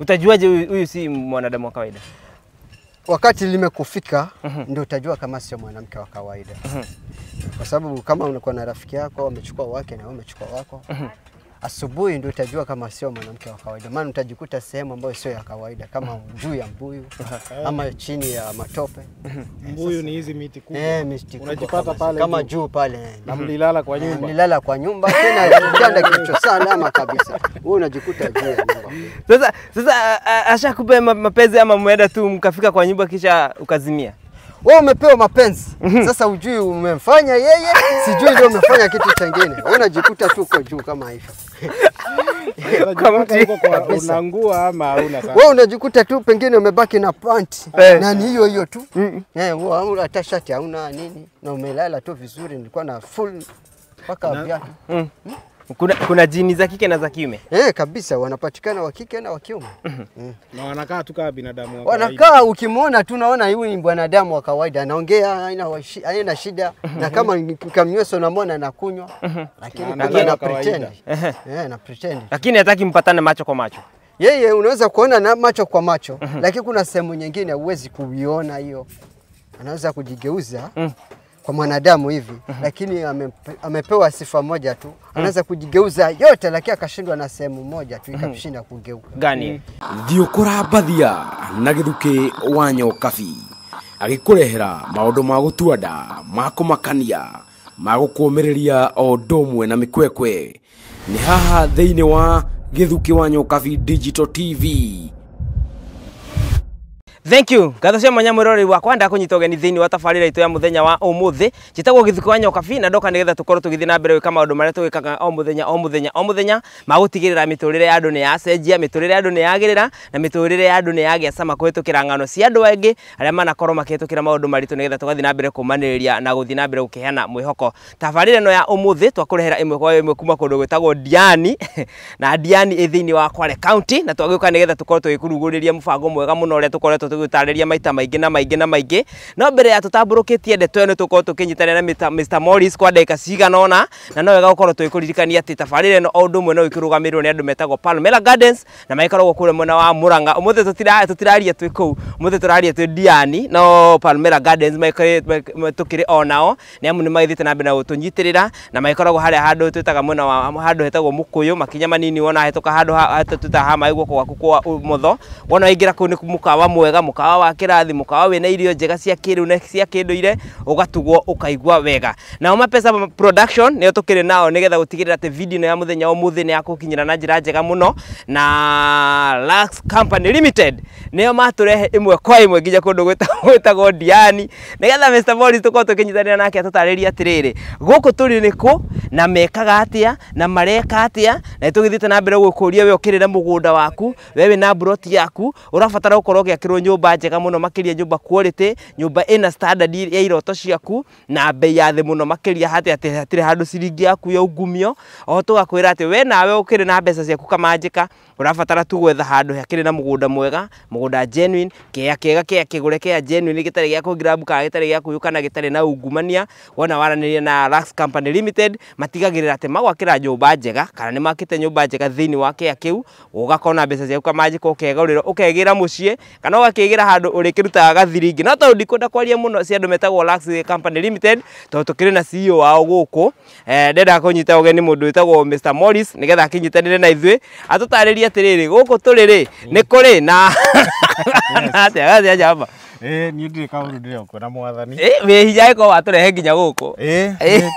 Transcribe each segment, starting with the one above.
Utajuaje huyu si mwanadamu wa kawaida? Wakati limekufika mm -hmm. ndio utajua kama sio mwanamke wa kawaida mm -hmm. kwa sababu kama unakuwa na rafiki yako amechukua wake na wewe umechukua wako mm -hmm asubuhi ndio utajua kama sio mwanamke wa kawaida, maana utajikuta sehemu ambayo sio ya kawaida, kama juu ya mbuyu ama chini ya matope. Mbuyu ni hizi miti kubwa, eh, miti unajipata pale kama juu pale, na mlilala kwa eh, nyumba, mlilala kwa nyumba tena kitanda kilicho salama kabisa, wewe unajikuta juu ya nyumba. Sasa sasa ashakupe mapenzi ama mweda tu mkafika kwa nyumba kisha ukazimia? wewe umepewa mapenzi mm -hmm. Sasa ujui umemfanya yeye, sijui ndio umefanya kitu chengine, unajikuta tu uko juu kama hivyo unaangua ama hauna sana. Wewe unajikuta tu pengine umebaki na pant eh. na ni hiyo hiyo tu mm eh, wewe hata shati hauna nini, na umelala tu vizuri, nilikuwa na full mpaka viatu mm. mm. Kuna, kuna jini za kike na za kiume eh? Kabisa, wanapatikana wa kike na wa kiume mm -hmm. mm. na wanakaa tu kama binadamu wa wanakaa, ukimwona tu naona huyu ni bwanadamu wa kawaida, anaongea haina shida mhm. na kama kamnyweso unamwona anakunywa mhm. lakini -hmm. lakini ana pretend eh, na pretend, lakini hataki mpatane macho kwa macho yeye unaweza kuona na macho kwa macho mm -hmm. lakini kuna sehemu nyingine huwezi kuiona hiyo, anaweza kujigeuza mm kwa mwanadamu hivi uh -huh. Lakini amepe, amepewa sifa moja tu, uh -huh. anaweza kujigeuza yote, lakini akashindwa na sehemu moja tu ikamshinda uh -huh. kugeuka. Gani thiukura mm. mbathia na githuki wanyo kafi agikurehera maundu ma gutua nda ma kumakania o undu na mikwekwe ni haha thiini wa githuki wanyo kafi digital tv thank you ngatho cia rori mwiroreri wakwa ndakunyita ũgeni thĩinĩ wa tabarĩra itũ ya muthenya wa ũmũthĩ njĩtagwo gĩthiko wa nyokabi na ndoka nĩgetha tũkorwo tũgĩthiĩ na mbere gwĩka maũndũ marĩa tũgĩkaga o mũthenya o mũthenya o mũthenya ma gũtigĩrĩra mĩtũrĩre ya andũ nĩ yacenjia mĩtũrĩre ya andũ nĩ yagĩrĩra na miturire ya andũ nĩ yagĩa cama kũhĩtũkĩra ng'ano cia andũ angĩ arĩa manakorwo makĩhĩtũkĩra maũndũ na mbere kũmanĩrĩria na gũthiĩ na mbere gũkĩheana mwĩhoko tabarĩra ĩno ya ũmũthĩ twakũrehera ĩmwe kwa ĩmwe kuma kũndũ gwĩtagwo Diani na Diani ĩ wa Kwale County na twagĩũka nĩgetha tũkorwo tũgĩkurugũrĩria mũbango mwega mũno ũrĩa tugutariria maita maingi na maingi na maingi no mbere ya tutamburukitie ndeto ĩyo nĩtũkorwo tũkĩnyitanĩra na Mr Morris kwa ndagĩka cigana ũna na no wega gũkorwo tũgĩkũririkania atĩ tabarĩra ĩno o ũndũ ũmwe no ĩkĩrũgamĩrĩrwo nĩ andũ metagwo Palmela Gardens na magĩkoragwo kũrĩa mwena wa Murang'a ũmũthĩ tũtiraria twĩ kũu ũmũthĩ tũraria twĩ Diani no Palmela Gardens tũkĩrĩ o nao nĩ amu nĩ magĩthiĩte na mbere na gũtũnyitĩrĩra na magĩkoragwo harĩa handũ twĩtaga mwena wa handũ hetagwo Mũkũyũ makinya manini wona hetũka handũ twĩtaga ha maĩ guoko gwaku kwa ũmotho wona waingĩra kũu nĩ mũkawa mwega mukawa wa kirathi mukawa wina irio njega cia kiru na cia kinduire ugatugwo ukaigwa wega na uma pesa production ne tukiri nao nigetha gutigirira ati video ya muthenya o muthi ni yakukinyira na njira njega muno na Lux Company Limited nio maturehe imwe kwa imwe nginya kundu gwitagwo Diani nigetha Mr Morris tukorwo tukinyitanira nake atutariria atiriri guku turi niku na mekaga atia na mareka atia na tugithiite na mbere gukuria we ukirire mugunda waku wewe na broti yaku urabatara gukorwo ugiakirwo nyumba njega muno makiria nyumba quality nyumba ina standard ya iroto ciaku na bei ya thi muno makiria hati ati hatire handu ciringi yaku ya ungumio oho tugakwira ati we nawe ukiri na mbeca ciaku kamanjika urabatara tu gwetha handu hakiri na mugunda mwega mugunda genuine kea kega kea kigure kea genuine gitari gia grab ka gitari gia kuyu kana gitari na ungumania wona waraniria na Lux Company Limited matigagirira ati magwakira nyumba njega kana ni makite nyumba njega thini wa kea kiu ugakona mbeca ciaku kamanjika ukegurira ukegira mucii kana ugakira ukigira handu urikiruta gathiringi no to ndikwenda kwaria muno si andu metagwo Lux Company Limited to tukire na CEO wao guku eh ndenda kunyita ugeni mundu witagwo Mr Morris nigetha akinyitanire na ithwe atutaririe atiriri guku turiri ni kuri na atia gathia jamba Ä niä ndä kaå ndä rä na mwathani wä hinya gä korwo watå rehe nginya gå kå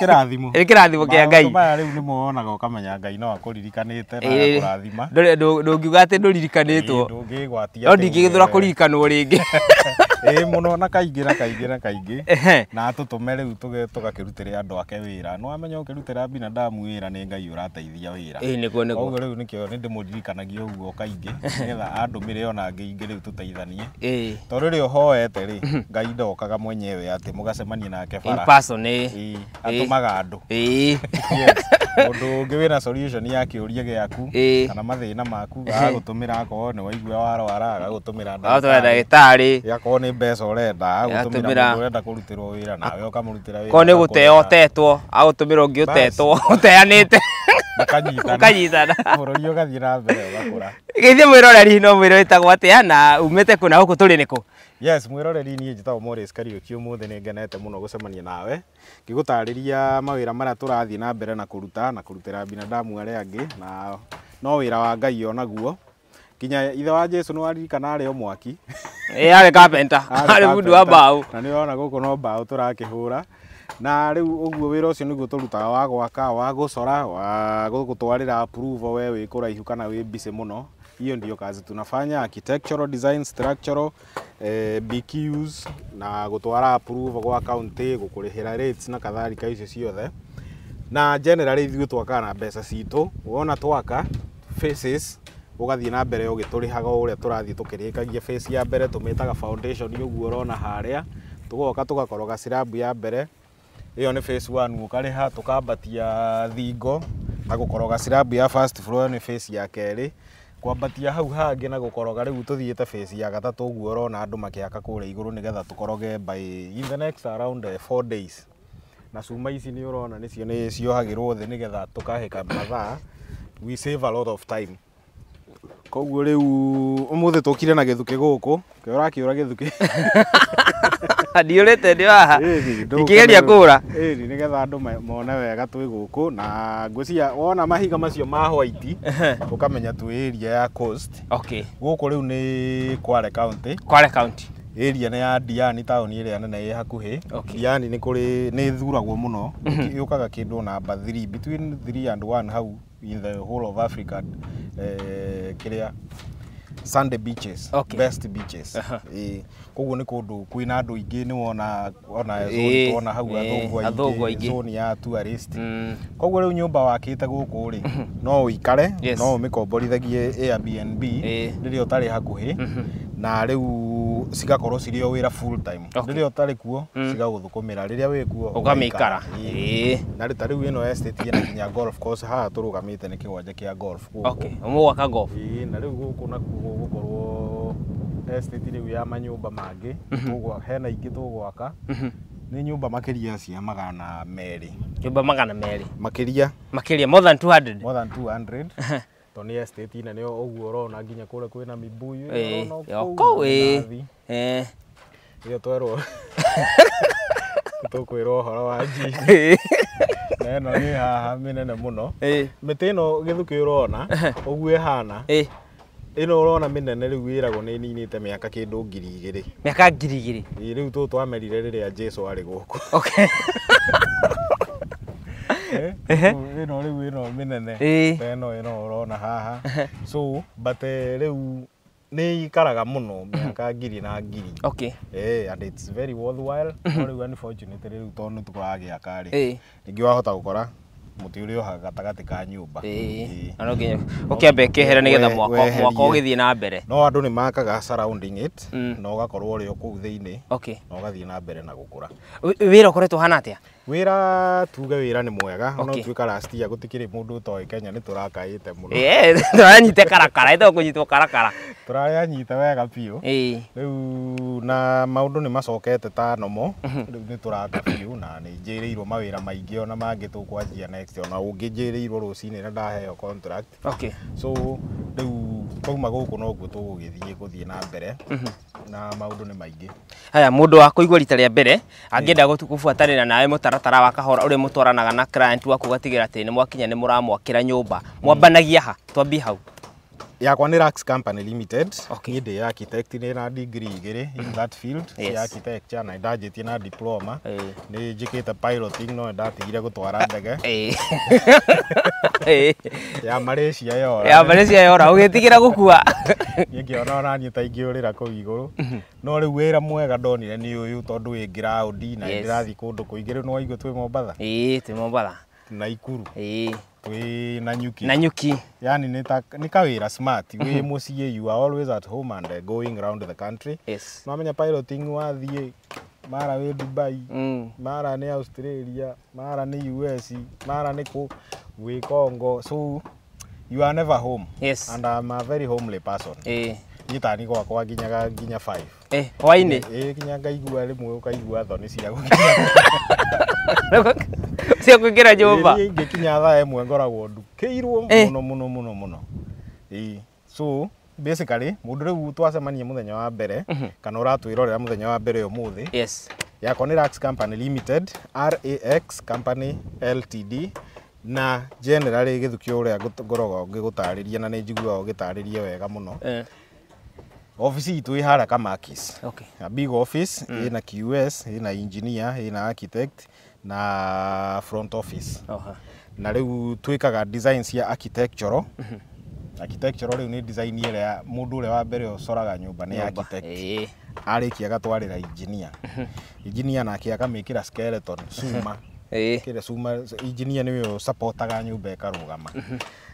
kä rathimo kä rathimo kä a ngai maya rä u nä monaga å kamenya ngai no akå ririkanä te na kå rathima ndå ngiuga atä ndå ririkanä two ndå gwatia no ndingä gä thå ra kå ririkanwo rä ngä ä må no na kaingä na kaingä na kaingä na atå tå me rä u tå gakä rutä rä andå ake wä ra nä wamenya å kä rutä ra binadamu wä ra nä ngai å rateithia wä ra koguo rä u nä kä nä ndä må ririkanagia å guo kaingä nä getha andå mä rä ona ngä ingä rä u tå teithanie tondå rä å hoe oete ri mhm. ngai ndokaga mwenyewe ati mugacemania nake atåmaga andå må ndå å ngä wä na ya kä å ria gä aku kana mathina maku agagå tå mä ra akorwo nä waigua warwara agagå tå mä ra ndagätarä akorwo nä mbeca å renda agagå tå mä ra å renda kå rutä rwo wä ra nawe å kamå rutä ra korwo nä gå teo tetwo agå tå mä ra å ngä å tetwo bururi ugathii na mbere ugakura geithie mwira uria no mwira witagwo atia na umite kuna guku turi niku Yes, mwiroreri niä njätagwo Morris Kariuki thä nä ngenete må no gå cemania nawe ngä gå tarä ria mawä ra marä a tå rathiä na mbere na kå ruta na kå rutä ra binadamu arä a angä na no wä ra wa ngai onaguo nginya ithe wa jesu nä waririkana arä o mwaki arä kapenta arä bundi wa mbaå na nä wona gå kå no mbaå tå rakä hå ra na rä u å guo wä ra å cio nä guo tå rutaga wa gwaka wa gå cora wa gå gå twarä ra we wä kå raihu kana wä mbicä må no hiyo ndiyo kazi tunafanya architectural design, structural eh, BQs na gutwara approve gwa county gukurihira rates na kadhalika icio ciothe na generally ithuĩ twakaga na mbeca citũ wona twaka faces ũgathiĩ na mbere ũgĩtũrĩhaga ũrĩa tũrathiĩ tũkĩrĩkagia face ya mbere tũmĩtaga foundation ũguo ũrona harĩa tũgoka tũgakoroga sirabu ya mbere ĩyo nĩ phase 1 ũkarĩha tũkambatia thingo na gũkoroga sirabu ya first floor nĩ phase ya kerĩ kwambatia hau hangä na gå koroga rä u tå thiä te ya gatatå å guo rona andå makä kå rä igå rå nä getha tå by in the next around 4 eh, days na cuma ici nä å rona nä cio nä ciohagä rwo the nä getha tå kahä ka mathaa we save a lot of time koguo rä u å må thä tå kire na gä thukä gå kå kä rakä å ra gä thukä ndiå rä te ndä haha ikägeria kå ra ĩni nä getha andå mone wega twä gå na ngwĩcia wona mahiga macio ma hwaiti å kamenya twä ĩria ya coast kå rä u nä kware county kware county ĩria nĩ ya Diani taũni ĩrĩa nene ĩ hakuhĩ Diani nĩ kũrĩ nĩ thuragwo mũno mhm. yũkaga kĩndũ namba 3 between 3 and one hau in the whole of Africa eh, kĩrĩa Sunday beaches okay. best beaches uh -huh. eh, koguo nä kå ndå kwä na andå aingä nä wona ona hau athångå aingä ya tourist koguo rä u nyå mba wakä te gå kå rä no å ikare no å mä komborithagie airbnb rä rä a å tarä hakuhä na rä u cigakorwo cirä o wä ra rä rä a å tarä kuo cigagå thå kå mä ra rä rä a wä kuo å gamä ikara na rä tarä u ä no ena nginya haha tå rå gamä te nä kä gwanja kä a må gwaka na rä u gå kå nakuo gå korwo estate rä u ya manyå mangä mhm. hena ingä tå gwaka mhm. nä nyå makä cia magana merä nyå magana merä makä ria makä ria more than 200 more than 200 to nä estate inene å guo ũrona nginya kå rä kwä na mibuyu kå ä ä twerwo tå kwä ra å horo wa njini na ä no nä haha mä nene må no mä tä ä no gä thukä å rona å guo ä hana ino urona minene riu iragwo ni ninite miaka kindu ngiri igiri miaka ngiri igiri ii riu tu twamerire riria jesu ari guku okay ino riu ino minene ino ino urona haha so but eh, u nä ikaraga må no mä aka ngiri na ngiri okay. hey, and it's very worthwhile no rä u unfortunately rä u tondå nä tå koragä akarä rä ngä wahota gå kora muti uri oha gatagati ka nyumba mm-hmm. no nginya ukiambe kihera ni getha mwako mwako ugithie na mbere no andu ni makaga surrounding it mm. na ugakorwo uri o kuu thiini na ugathie na mbere na gukura wira koretwo hana atia wira tuge wira ni mwega no tuika last year gutikire mundu toy Kenya ni turakaite muno eh turanyite karakara ito kunyitwo karakara turanyite wega piu eh riu na maundu ni macokete ta nomo mhm. riu ni turaka piu na ni njiriirwo mawira maingi ona mangi tukwanjia next ona unginjiriirwo rucini na ndaheo contract okay so riu twauma gå no thiä gå thiä na mbere na ndå nä maingä haya ndå wa igua rita a mbere angienda gubuatanira nawe mutaratara wa kahora må twaranaga na client waku ra atä nä mwakinya ra nyå mba mwambanagia ha twambie hau yakwa nä Rax Company Limited okay. niä ndä architect nä na degree igä in that field yes. ya architecture na ndanjä tie na diploma nä njä kä te piloting no ndatigire gå twara ndege ya Malaysia yora ya Malaysia yora å gä tigä ra gå kua niä ngä ona onaniä ta ingä å rä ra kå u igå rå mhm. no rä u wä ra mwega ndonire nä å yå tondå ä ngä raå ndi na ndä rathiä kå ndå kå ingä rä u nä waigua twä Mombatha ä twä Mombatha na ä na nyuki na nyuki yani nĩ ta nĩ smart we mm -hmm. you are always at home and uh, going around the country yes namenya piloting thie mara we Dubai mm. mara ni Australia mara ni US mara ni ku we Congo so you are never home yes and I'm a very homely person eh gitani gwakwa nginyaga nginya 5 eh hwainĩ eh nginya ngaigua rimwe ũkaigua thoni cia gukinya cia kwä kä ra nyå mba ingä kinya thaa ä mwe ngoragwo ndukä irwo eh. må no må no må må so basically må ndå rä u twacemanie må thenya wa mbere mhm. kana å ratwä rorera må thenya wa mbere å må thä yes. yakwa nä rax company limited rax company ltd na generally gä thukä å rä a ngoragwo ngä gå tarä ria na nä njiguaga gä tarä rie wega må no eh ofici itå ä harä kamakis okay. big office ä mm. na qs ä na engineer ä na architect -hmm na front office uh -huh. na riu twikaga design cia architectural uh mhm. -huh. architectural riu ni design ira mundu uria wa mbere ucoraga nyumba ni architect eh ari arikia gatwarira engineer engineer mhm. na engineer nake akamikira skeleton suma eh kire suma engineer ni niwe supportaga nyumba ikarugama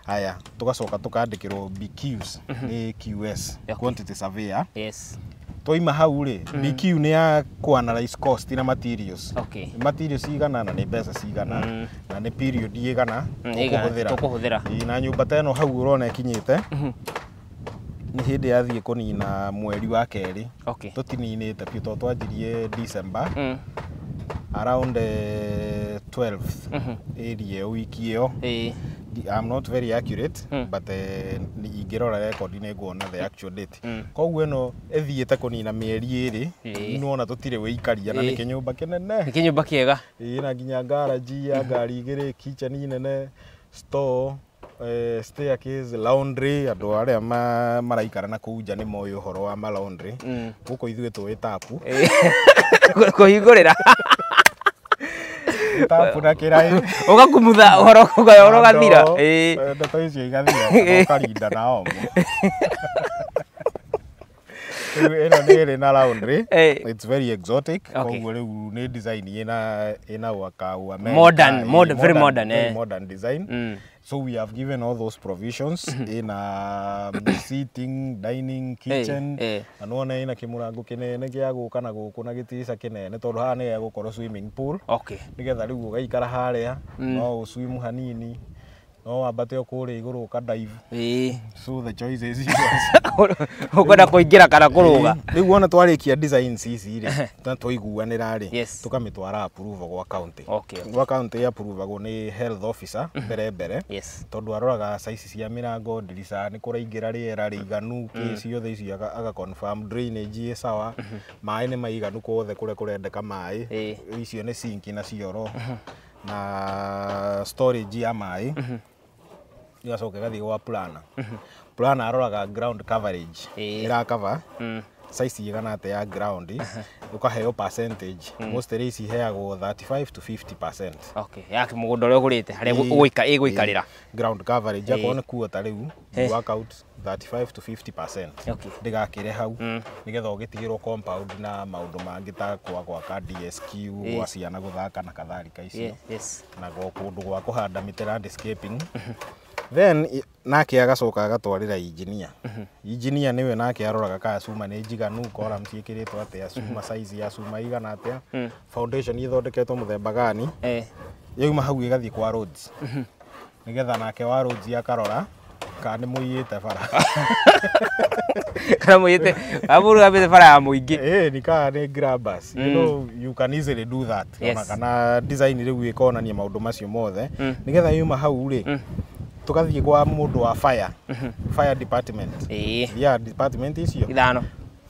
haya mhm. tugacoka tukandikirwo BQs ni QS quantity surveyor yes twaima hau rä mbq hmm. nä ya kuanalyze cost na materials okay. materials igana na nä mbeca cigana mm. na nä period igana tå kå hå thä ra na nyå mba ta ä no hau å rona ä te nä hä ndä yathiä kå nina mweri wa kerä okay. tå tininä te biå to twanjirie december mm. around uh, 12 mm -hmm. ä wiki ä yo hey. I'm not very accurate mm. but uh, eh, ingirora record nä nguona the actual date mm. koguo ä ĩthiĩte kũnina mĩeri ĩrĩ hey. nĩwona tũtirĩ ikaria na nĩ kĩnyũmba kĩnene nĩ kĩnyũmba kĩega ĩĩ na nginya ngaraji ya ngari igĩrĩ kitchen nene store Eh, staircase laundry andå arä a maraikara na kå nja nä moä å horo wa ma laundry mm. gå kå ithuä tå ä tapu kå hingå rä ra tapu na kä raä å gakumutha å horo å gathira ndeto icio igathira å karinda na omo ä no nä na laundry it's very exotic koguo rä u nä design ina ina wakau modern modern very modern very eh. modern design mm. So we have given all those provisions in mm-hmm. um, seating, dining, kitchen. Na nä wona ina kä må rango kä na gå na gä tica kä nene tondå haha nä gegå swimming pool nä getha rä u å no å swim hanini no wambate kuria iguru a dive eh so the choice is yours ukwenda kuingira kana kuruga riu wona twarikia designs ici ri na twaiguanira ri tukamitwara approve gwa county gwa county ya approvagwo health officer mm-hmm. mbere mbere tondå aroraga size cia mirango ndirica ni kuraingira riera rä ki mm. ciothe ici aga confirm drainage i sawa mm-hmm. mai ni maiganu kuothe kuria kurendeka mai icio ni sinki na cioro mm-hmm. na storage ya maä igacoka igathiä gwa plana plana aroraga ground coverage ira eh. cover hmm. size igana atä ya ground ukaheo percentage hmm. most rä heagwo 35 to 50 percent okay yake må gå nda å rä a å gå rä te harä ä gå eh, ikarä ra eh, ground coverage akorwo nä ta rä u workout 35 to 50 percent ndägakä re hau hmm. nä getha å gä tigä rwo compound na maå ndå mangä ta kwa gwaka dsq gwa ciana gå thaka na katharika icio na kå ndå gwa kå handa mä tera then nake agacoka agatwarĩra injinia injinia nĩwe nake aroraga ka cuma nĩ njiganu columns ciĩkĩrĩtwo atĩa cuma size ya cuma igana atĩa hmm. foundation ĩthondeketwo mũthemba gani eh. yauma hau ĩgathiĩ kwa roads hmm. nĩgetha nake wa roads akarora kana nĩ mũiyĩte bara kana mũiyĩte amuru abete bara ya mũingĩ ĩĩ nĩ kana ni grabbers you hmm. know you can easily do that ona kana design rĩu ĩkonania maũndũ macio mothe nĩgetha yuma hau rĩ tugathiä gwa må ndå wa fire mhm. fire department ya department icio ithano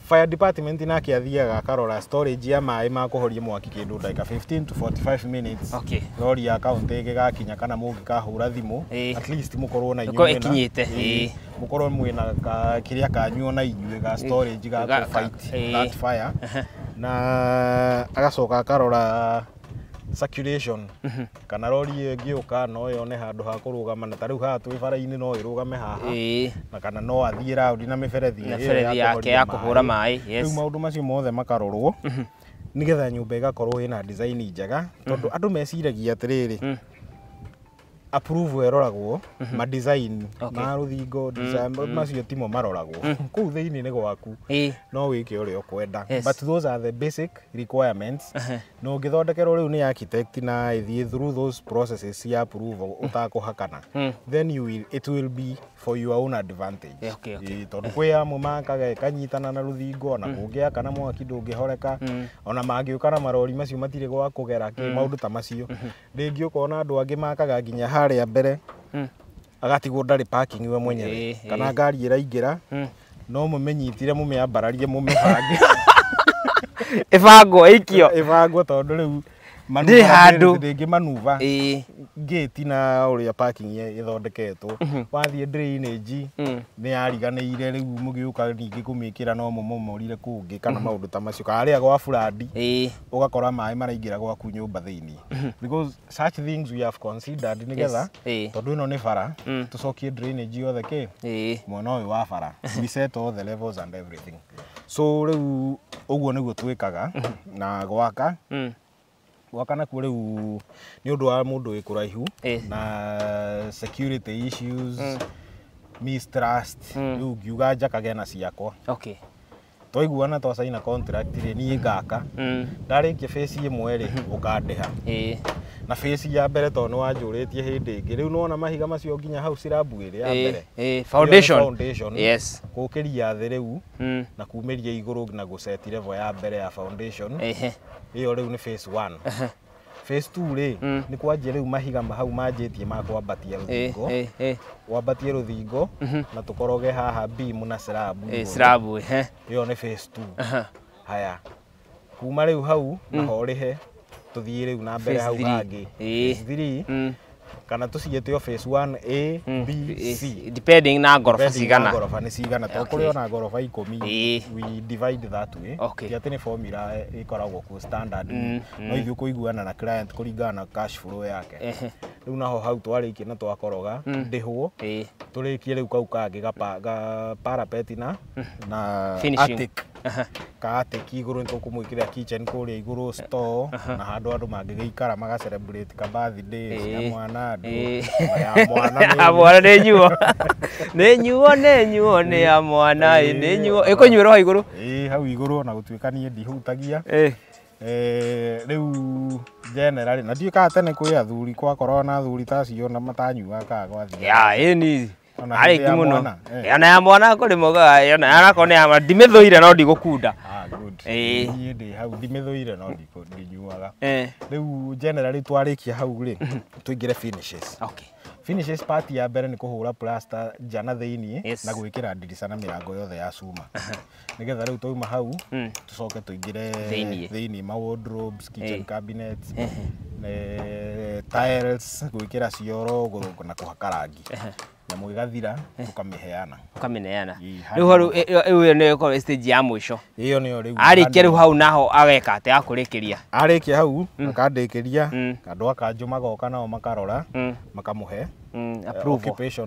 fire department nake athiaga akarora storage ya maä ma kå mwaki kä ndå ndagä 15 to 45 minutes okay. rori ya kauntä gä gakinya kana må ngä kahå ra thimå at least må korwo na inyuä kinyä te må korwo mwäna kä rä a kanyu ona inyuä ga storage ga fight that fire na agacoka akarora circulation mhm. kana rori ka no yone handå ha gama na u haha twĩ bara-inĩ no game haha na kana no athiĩ raũndi na mĩberethi yake ya kũhũra u maå ndå macio mothe makarorwo mhm. mba ä gakorwo ĩna design njega tondå mhm. andå meciragia rä approve ĩroragwo mhm. ma design ma rũthingo mhm. mhm. macio timo maroragwo kũu thĩinĩ nĩ gwaku no wĩke ũrĩa ũkwenda but those are the basic requirements na ũngĩthondekerwo rĩu ni architect na ĩthiĩ through those processes cia approval mm. ũtakũhakana mm. then you will, it will be for your own advantage okay, okay. tondu kwi amwe makaga ikanyitana na ruthingo ona mm. kungia kana mwaki ndungihoreka mm. ona mangiuka kana marori macio matire gwa kugera ki mm. maundu ta macio mm-hmm. ringi ukona andu angi makaga nginya haria mbere agatigwo ndarä parking we mwenyewe eh, kana eh. ngari iraingira no mumenyitire mumeambararie mumibange ibangwo ikio ibangwo tondu riu ndä handå rĩngĩ manuva ngĩti na å rä a ĩthondeketwo mhm. wathiä drainage mhm. nĩ yariganĩire rĩu mũgĩũka ningĩ kũmĩkĩra no mũmomorire kũngĩ kana mhm. maũndũ ta macio kana rĩrĩa gwa burandi ũgakora maĩ maraingĩra gwaku nyũmba thĩinĩ because such things we have considered nĩgetha no ĩno nĩ bara mm. tũcokie drainage yothe kĩ mwena ũyũ wa fara we set all the levels and everything so rĩu ũguo nĩguo twĩkaga na gwaka mm gwakana kuo riu ni undu wa mundu wi kuraihu na security issues mm. mistrust mm. riu ngiuga njakage na ciakwa okay twaiguana twacaina contract rä niä ngaka mm. ndarä kia face ä mwe rä å na face ya mbere tondå nä wanjå rä tie hä ndä ä ngä rä u nä wona mahiga macio nginya hau cirambu ä rä ya mbere gå kä ria thä rä u na kumä ria igå rå na gå cetirevo ya mbere ya ä yo rä u nä phase 2 rä mm. ni nä kwanjä rä u mahiga hau manjä tie kwambatia eh, rå thingo eh, eh. wambatie rå thingo mhm. na tå koroge haha bimu na sirabu ä yo nä phase 2 haya kuma rä u hau mm. na naho he tå thiä rä u na mbere hau bangä 3 kana tucijitio phase 1A hmm. B eh, C depending na gorofa cigana gorofa ni cigana to kuri ona gorofa 10 eh. we divide that way okay. ti atini formula ikoragwo ku standard mm. no ithu iguana na client kuringana na cash flow yake riu naho hau twarikie na twakoroga hmm. ndihwo eh. turikie riu kau kangi ga parapet na na attic kaatĩki igå rå nä tå kå må kä rä kitchen kå rä a igå rå na handå andå mangä gä ikara magakambathidä mwana andå mwana nä nyuo nä nyuo nä nyuo nä ya mwana nä nyuo ä kå nyuä rwo hau igå rå hau igå rå ona gå tuä kanie ndihutagia rä u general na ndiä kaga tene kwä athuri kwakorwo na athuri tacio na matanyuaga kaga gwathia arä ki må no eh. ona ya mwana kå rä mogaga arakorwo nä yama ndimä thå ire no ndigå kunda ah, ndä hau ndimä thå ire no ndinyuaga rä u genera rä twarä kia hau rä tå ingä re finishes ya mbere nä kå hå ra plasta nja na thä iniä yes. na gwä kä ra ndirica na mä rango yothe ya cuma nä getha rä u twauma hau hmm. tå coke tå ingä re thä iniä ma gwä kä ra cioro na kå hakarangi nyamå ä gathira tå kamä ukameneana eh, rä u ä yo nä korwo stage ya må ico ä yo nä yo rä u arä kia rä u hau naho ageka atä akå rä kä ria arä kia hau mm. akandä kä ria mm. andå akanjå magoka nao makarora mm. makamå he mm, eh, approval. Uh, occupation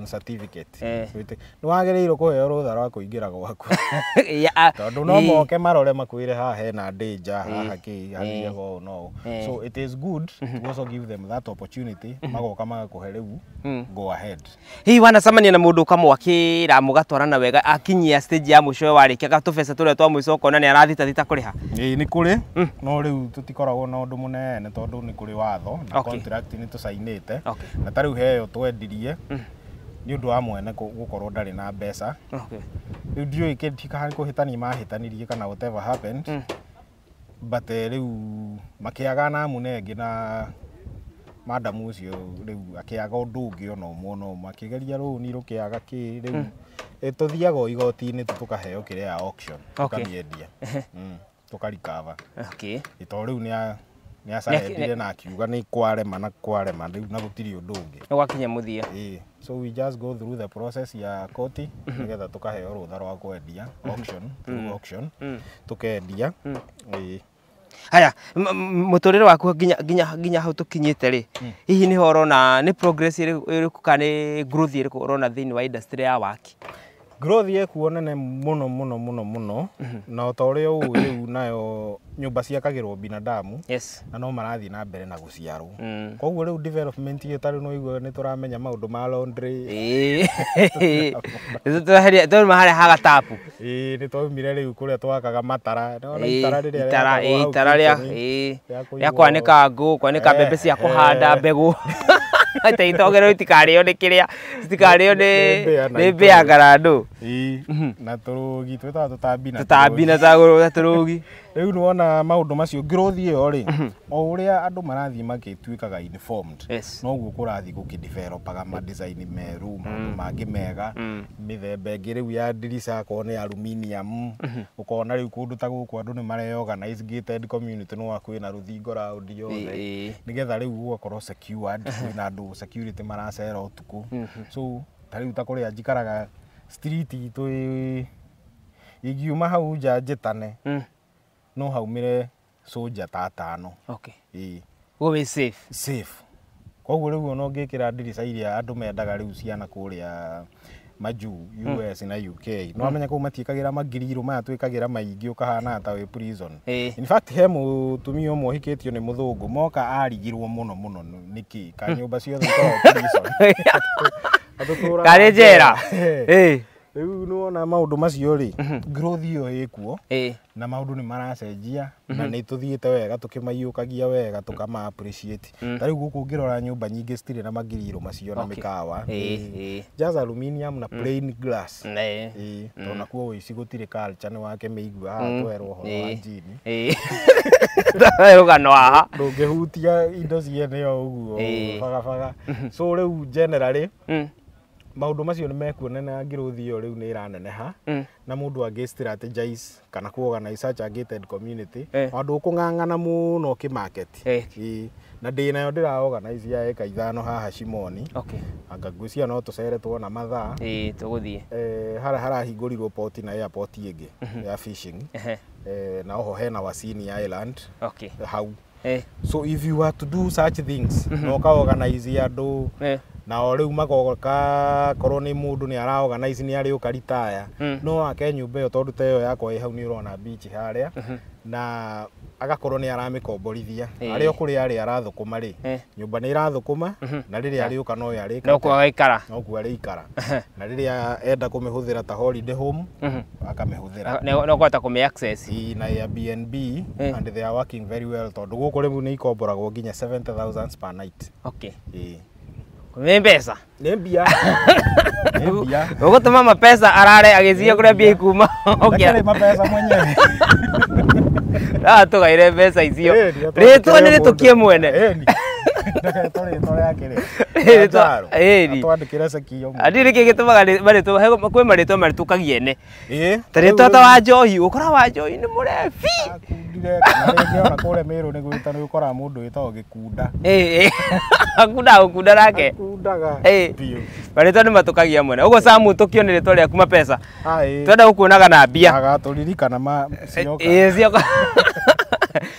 rå eh. tha rwa kå ingä ra gwaku ah, tondå no moke marore makwä re haha hena ndä nja haha kä haiaga å no so it is good mhm. also give them that opportunity mhm. magoka magakå he rä u mm. go ahead hihi wanacamania na må ndå kamwakä ra må gatwarana wega akinyia stage ya må coe warä kia gatå mbeca tå rä a twa må ico ũkona nä arathitathita kå rä ha nä kå rä mm. no rä u tå tikoragwo na å ndå må nene tondå nä kå rä watho na nä tå cainä te na tarä u heyo twende ndiendirie nä hmm. å ndå wa mwene gå korwo ndarä na mbeca rä u ndiå ä kå hä tania mahä tanirie kana whatever happened hmm. but eh, rä u makä aga na mune ngä na madamu å cio rä u akä aga å ndå å ngä ona å mwe ona å mwe akä geria rå ni rå kä aga kä rä u hmm. eh, tå thiaga o igoti-inä tå tå kaheo kä rä a tå kamä endia tå karikava to rä u nä acaendire na akiuga nä kwarema na kwarema rä u na gå tirä å ndå å ngä nä gwakinya må thia so we just go through the process ya koti mhm. nä getha tå kaheo rå tha rwa kwendia mhm. auction tå mhm. kendia haya må tå rä re waku nginya hau tå kinyä te rä hihi nä horona nä progress ä kana nä growth ä rä kå rona thä inä wa industry ya waki growth yekuo nene muno muno muno muno mhm. na ota uria uu riu nayo nyå nyumba ciakagirwo binadamu yes. na no marathiä na mbere na gũciarwo mm. koguo rĩu development ĩyo tarĩ no igua nĩ tũramenya maũndũ ma laundry twauma harĩa haga tapu ĩĩ nĩ twaumire rĩu kũrĩa twakaga matara itara rĩa kwanĩka ngũ kwanĩka mbembe cia eh, kũhanda eh. mbegũ itaitogero itikarĩo nĩ kĩrĩa citikarĩo nĩ mbĩa kana ndũ na tũrũgi twĩtaga tũtambi na tũtambi na tũrũgi riu ni wona maundu macio growth iyo ri o uria andu marathii magituikaga informed no yes. noguo kurathii gukidevelopaga ma design meru maundu mangi mega mithemba ingi riu ya dirisa kone ni aluminium ukona riu kundu ta guku andu ni mareorganize gated community no akwi na ruthingo round yothe nigetha riu koro secured na andu security maracera utuku so ta riu ta kuria njikaraga street itu igiuma hau nja njitane mm no haumire soldier ta atano okay ii we safe safe koguo riu ona ngikira ndirica iria andå mendaga rä hmm. u ciana kå rä a maju US mm. na UK no amenya kå u hmm. matiĩkagä magirirå maya twä maingä å kahana ta wä prison he må tumia å mwe tio nä må thå ngå moka arigirwo må no må no nä kä kanyå mba ciothe karä njera riu niwona maundu macio ri mhm. growth iyo ikuo na maundu ni maracenjia na mhm. ni tuthiite wega kagia wega tukama appreciate mhm. ta riu guku ngirora nyumba nyingi citire na magiriro macio na mikawa just aluminium na mm. plain glass mm. to na kuo ici gutire culture ni wake igua haha mm. twerwo horo wa jini rugano haha hutia indo ciene yo guo bagabaga so u generally maundu macio ni na ngiruthi yo riu ni iraneneha mm. na mundu angi strategize kana kuorganize such a gated community ondu eh. ukung'ang'ana muno kimarket eh. na ndä nayo ndä organize ya eka ithano haha shimoni okay. anga angangwĩcia no tũcere twona tuguthie eh hara hara hingurirwo port na airport ĩngĩ mhm. ya fishing eh, na oho hena wasini island okay. how eh. so if you were to do such things mm -hmm. no ka organize andũ eh na o riu magoka korwo ni mundu ni araorganize ni ari ukaritaya hmm. no wake nyumba iyo tondu teyo yakwa i hau ni urona beach haria hmm. na agakorwo ni aramikomborithia hmm. o kuri ari arathukuma ri nyumba ni irathukuma na ari uka no yarika no kwa ikara no ku ari ikara na riria enda kumihuthira ta holiday home akamihuthira no ku kwata kumi access i na ya Airbnb and they are working very well tondu guku riu ni ikomboragwo nginya 70000 per night okay we mbeca nä mbia å gå tå ma mapesa arare agä cia kå rä a mbia ikuma mbeca Ah tu gaire mbeca icio rä twa nä rä tå kie mwene ndi rä kä gä tå maga marä two marä tå kagiene ta rä twata wa njohi å kora wa njohi nä må rebiona kå rä a mä rå nä gwä ta nä å koraga må ndå wä tagwo gä kunda akundaga gå kunda nake marä two nä matå kagia mwene å guo samu tå kä onä rä two rä akuma pesa twenda gå kuonaga na mbia tå ririkana cioka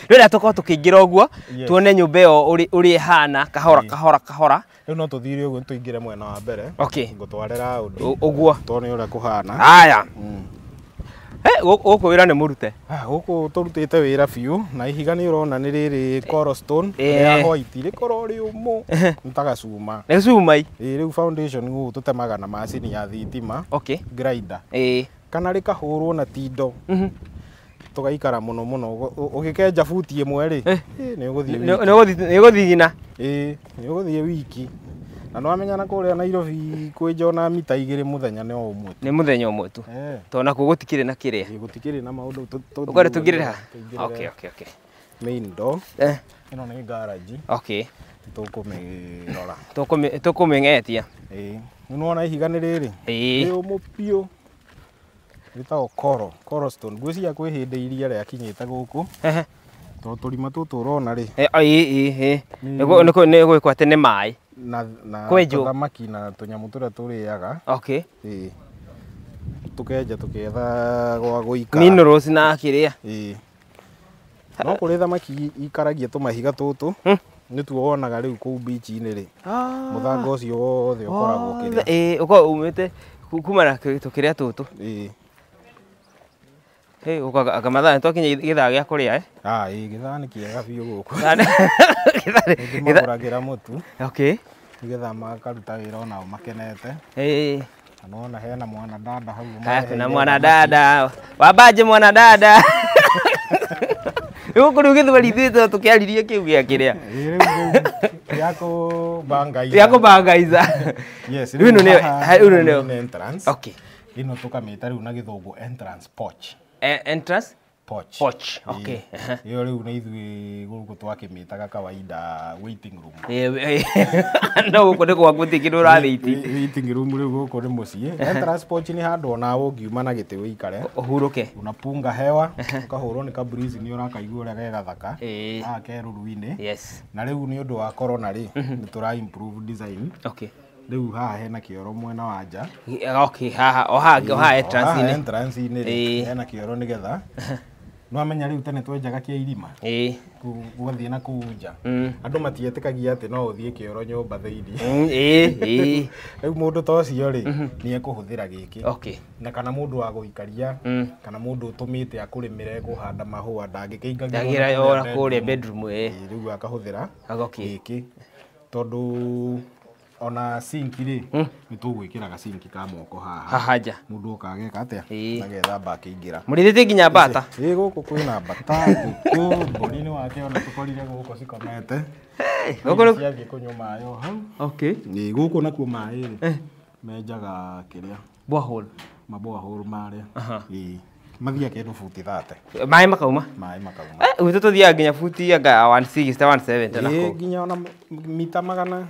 rä tå korwo tå kä ingä ra å guo tuone nyå mba ä yo å rä hana kahora kahora kahora rä u no tå thire å guo tå ingä re mwena wa mbere ngå twarä å guo tuone å rä a kå hana aya mm. gå kå wä ra nä må rute gå tå rutä te wä ra biå na ihiga nä å rona nä rä rä ahoiti rä korwo rä å må nä ta gacuma nä gacumai rä u gå tå temaga na macini ya thitima eh. kana rä kahå rwo na tindo mhm tugaikara muno muno ugikenja futi imwe ri ni uguthie ni uguthigina ii ni uguthie wiki na no amenya na kuria Nairobi kwinjona mita igiri muthenya ni umwe ni muthenya umwe tu tona ku gutikire na kiria gutikire na maundu ugare tugirire ha okay okay okay main door eh ino ni garage okay tukumirora tukumĩng'etia ĩĩ nĩ nĩwona ihiga nĩ rĩrĩ ĩĩ mũpiũ ritagwo koro koro stone ngwĩciria kwĩ hĩndĩ iria rĩakinyĩte gũkũ to tũrima tũtũ ũrona rĩ nĩ gwĩkwo ego nĩ maĩ mai na tũnyamũ tũrĩa tũrĩaga tũkenja tũkĩetha gwa gũikara na akĩrĩa no kũrĩ thamaki ikaragia tũmahiga tũtũ nĩtuo wonaga rĩu kũu bici-inĩ rĩ ah. mũthanga ũcio wothe ũkoragwo ũkĩrĩa ũkoragwo umĩte kumana na tũkĩrĩa tũtũ Hĩ gũka kamathaa nĩ twakinya gĩthaa gĩa kũrĩa ĩ eh? ah, ĩ gĩthaa nĩ kĩega biũ gũkũ ndĩmagũragĩra mũtu nĩgetha makaruta wĩra onao makenete na hena mwana dada hau kuna mwana dada wambanji mwana dada rä gå kå u gä thwarithä te tå kä aririe kä u gä a kä rä a gä kå bangaica rä u nä tå kamä ta rä u na gä thå ngå E, entrance porch porch okay yo leo na guko twake twakimitaga kawaida waiting room no guku ni gwaku ti kindu rathiti waiting room leo guko ni mucii entrance porch ni handu ona ungiuma na giti wikare uhuruke unapunga hewa ukahurwo ni kabreeze ni uraka urakaigua gathaka gegathaka keru keruruini yes na leo ni undu wa corona ri ni tura improve design okay rä u haha hena kä oro mwena wa nja okay haha o haha o haha entrance ni entrance ni no amenya riu tene twenjaga kia irima gwathiä na kuu nja mm. andå matietä kagia atä no å thiä kä oro nyå mba thäini mm, rä u må ndå ta å cio rä mm-hmm. nä ekå hå thä ra gä kä na kana må ndå wa gå ikaria mm. kana må ndå å tå mä te akå rä mä re gå handa mahå a ndangä kä ingagä u akahå thä ra gä kä tondå ona sinki rä hmm? nä tå gwä kä raga sinki ka moko haha hahaja må ndå oka ageka atä a nagetha mba akä ingä ra må rä thä te nginya mbata ä gå kå kwä na mbata ngå kå mbå ri-inä wake ona tå korire gå kå cikomete ciathiä kå nyå maä o hau ä gå kå nakuo maä rä eh. menjaga kä rä a mabwahå marä a mathiaga kä ndå buti thate maä makauma maä makauma eh, gwitå tå thiaga nginya buti anga 160 170 nginya ona mita magana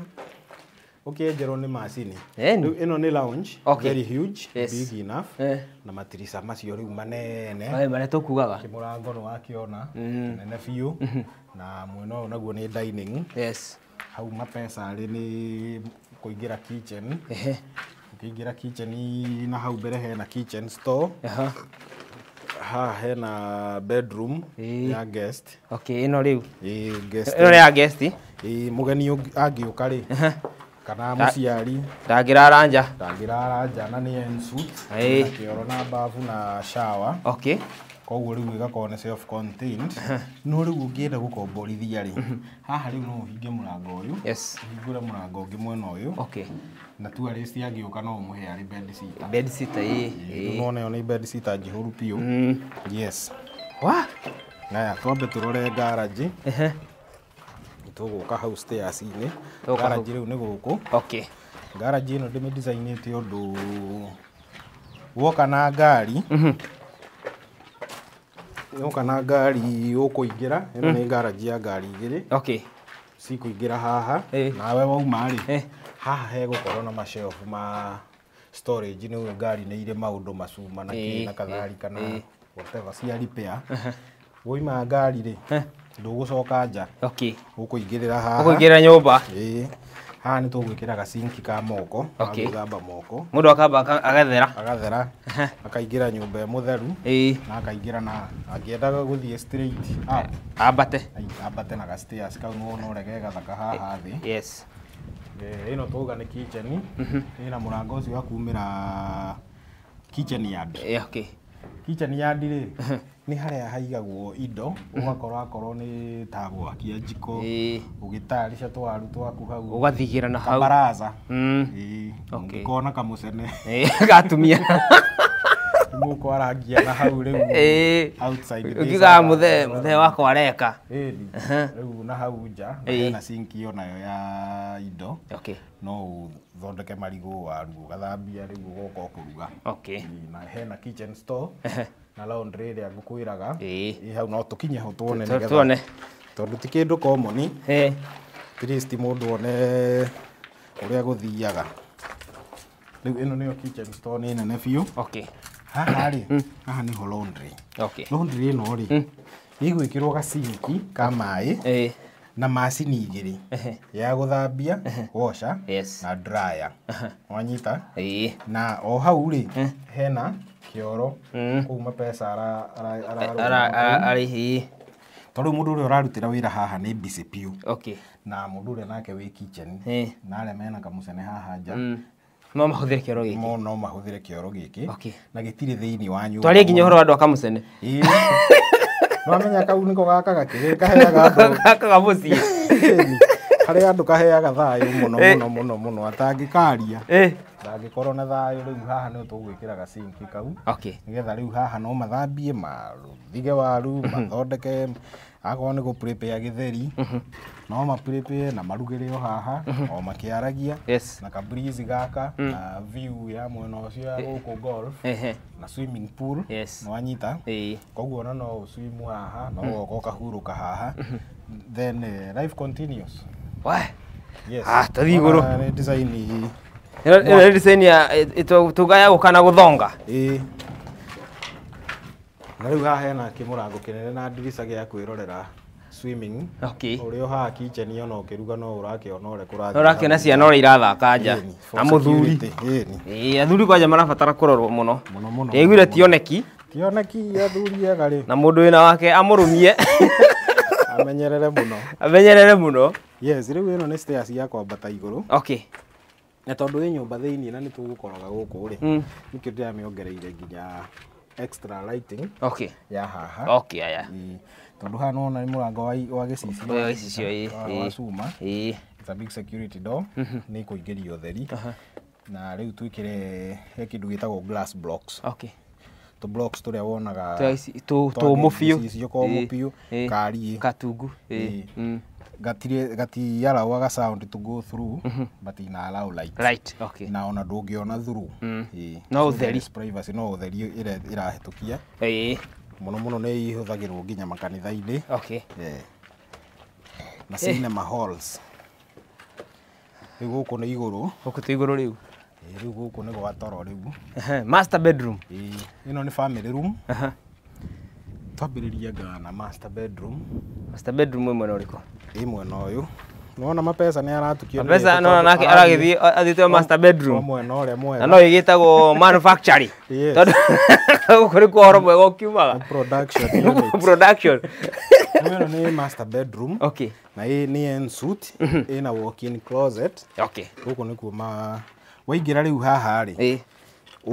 ukienjerwo nä macini rä ä no nä lounge okay. very huge yes. big enough eh. na matirica macio rä u manene marä tå kugaga kä må rango nä ona mm-hmm. nene biå mm-hmm. na mwena å yå naguo nä dining yes. hau mapesa arä nä kå ingä ra kitchen å kä kitchen na hau mbere hena kitchen store hena bedroom ya guest okay no rä u ä no ya guest ä må geni angä å ka rä kana musiari. ndagira aranja ndagira aranja na ni ensu na kä oro na bavu na shower okay koguo rä u ä gakorwo self contained no rä u å ngä enda gå komborithia rä mhm. haha rä u no å hinge må rango å yå hingå re må rango å ngä mwena å yå na tu arä ciangä å Bed no å må he arä no nayo nä bedcita njä hå ru biå mhm. yes wa gaya twambe tå rore ngaranji tuguka hau stairs inä garage rä u nä gå kå garage ä no ndä mä ndä te å ndå woka na ngari mhm. woka na ngari å kå ingä ra ä no mhm. nä garage ya ngari igä rä cikå ingä ra haha eh. nawe wauma rä eh. haha hegå korwo na mashelfu ma storage nä ngari nä irä maå ndå macuma na eh, kä na katharika na whatever cia repair woima ngari rä ndugucoka nja okay ukũingĩrĩra haha ukũingĩrĩra nyũmba ĩĩ haha nĩ tũgwĩkĩra gacinki ka moko okay. gũthamba moko mũndũ akamba agathera agathera akaingĩra nyũmba mũtheru ĩĩ na akaingĩra na akĩendaga gũthiĩ straight up ambate ambate na ga stairs kau no no rege gathaka haha thĩ yes ĩno tuga nĩ kitchen mhm. ĩna mũrango ũcio wa kumĩra kitchen yard okay kitchen yard rĩ nä harä haigagwo indo ågakorwo mhm. akorwo nä ta gwakia njiko å gä tarica twaru twaku hau å gathigä ra na haubaraza mm. ngä kona kamå cene gatumia mũkwarangia na hau rĩu ũkiugaga mũthee mũthee wakwa areka rĩu na hau nja na sinki ĩyo nayo ya indo no thondeke marigå waru ũgathambia å kå ruga na hena kitchen store na laundry ria ngukwiraga ii hau no tukinye ho tuone nigetha tuone tondu ti kindu komoni eh least mundu one uria guthiaga riu ino niyo kitchen store nene biu okay haha rĩ mm. haha nĩho laundry okay. laundry ĩno rĩ mm. ĩgwĩkĩrwo gacinki ka maĩ eh. na macini igĩrĩ eh. ya gũthambia eh. washer na dryer wanyita na o hau rĩ hena kioro ma mm. pesa ararä to eh, rä u må ndå å rä a å rarutä ra wä ra haha nä mbici na må ndå å rä a nake wä kitchen na arä a mena kamå cene haha nja mm. no mahå thä re kä no mahå thä re kä oro gä kä na gä tirä thä inä wa nyu twarä nginya å horo andå a cene no amenya kau nä ko gakaga kä rä kaheaga gakaga må ciä harä andå kaheaga thayå må eh. no må no må no må no atangäkaria eh. korwo na thayå rä u haha nä tågwä kä raga kau nä getha rä u haha no mathambie maruthige waru mhm. mathondeke akorwo nä gå gä theri no ma na marugä rä o haha mhm. o makä aragia na kabrizi gaka mm. na view ya mwena å cio ya eh. gå kå golf na swimming pool koguo ona no å haha no goka mm. å kahurå ka haha mhm. then life continues ta thi igå rå ä design ya tugaya gå kana gå thonga na rä u haha kä må rango kä nene na ndirica gä a kwä rorera swimming okay uri oha kitchen yo no kiruga no urake ona ore kurathi urake na ciana ore irathaka nja na muthuri eh athuri kwanja marabatara kurorwo muno muno muno ndiguire tioneki tioneki athuri aga ri na mundu wina wake amurumie amenyerere muno amenyerere muno yes rä u ä no nä ya kwambata igå rå okay na tondå ä nyå mba thä iniä na nä tå gå koraga gå mm. kå rä nä kä ndä ramä ongereire nginya extra lighting okay. ya haha okay, aya mm-hmm. mm. tondå haha nona nä må rango wa gä cicio cuma nä kå ingä ria å theri na rä u twä kä re he kä ndå gä tagwo tå blocks tå rä a wonaga tå må biå korwo må biå kariä katungu gatire gatiyaragwa ga sound to go through mm -hmm. but ina allow light right okay na ona ndungiona through mm. yeah. no utheri so privacy no utheri ira irahitukia eh hey. muno muno ni ihuthagirwo nginya makanitha-ini okay yeah. na cinema hey. halls riu guku ni iguru guku ti iguru riu riu guku ni gwatoro toro riu master bedroom ino ni family room uh -huh twambĩrĩria ngana master bedroom master bedroom ĩ mwena ũrĩkũ ĩ mwena ũyũ nona mapesa nä aratukio mapesa nona nake aragithie athite master bedroom mwena å rä a mwena na no ä gä tagwo manufacturing tondå kå rä kuo horo mwega å kiumaga production ä no nä master bedroom okay. na nä ensuit ä mhm. na walk in closet okay. gå kå nä kuo ma waingä ra rä u haha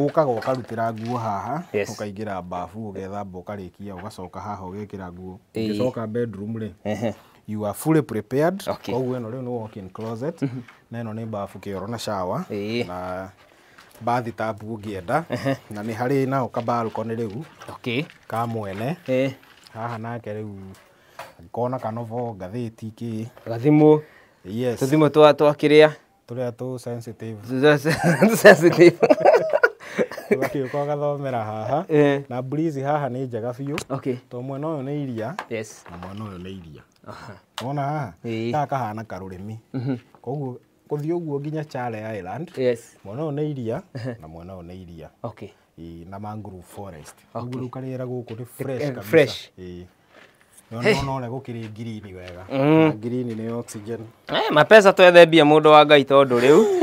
ukaga ukarutira nguo haha yes. ukaingira bafu ugethamba ukarikia ugacoka haha ugekira nguo ugicoka bedroom ri you are fully prepared okay. koguo ino riu ni walk in closet mm-hmm. na ino ni bafu kioro na shower hey. na bathi tabu ngienda na ni hari na ukabalkoni riu okay. ka mwene hey. haha nake riu ngona kanovo ngathiti ki gathimu yes tuthimu twa twa kiria turia tu sensitive sensitive tũgakiuka gathomera haha na haha nä njega biå to mwena yå nä iria na mwena yå nä iria wona haha gaka kahana karũrĩmi koguo gũthiĩ thiä å guo Island mwena yå nä iria na mwena ũyũ nĩ iria mhm. na mangrove forest koguo rĩu karĩera gũkũ nĩ fresh kabisa nonone gũkĩrĩ ngirini wega mm. ngirini nĩ eh, mapesa twethe mbia mũndũ wa Ngai rä u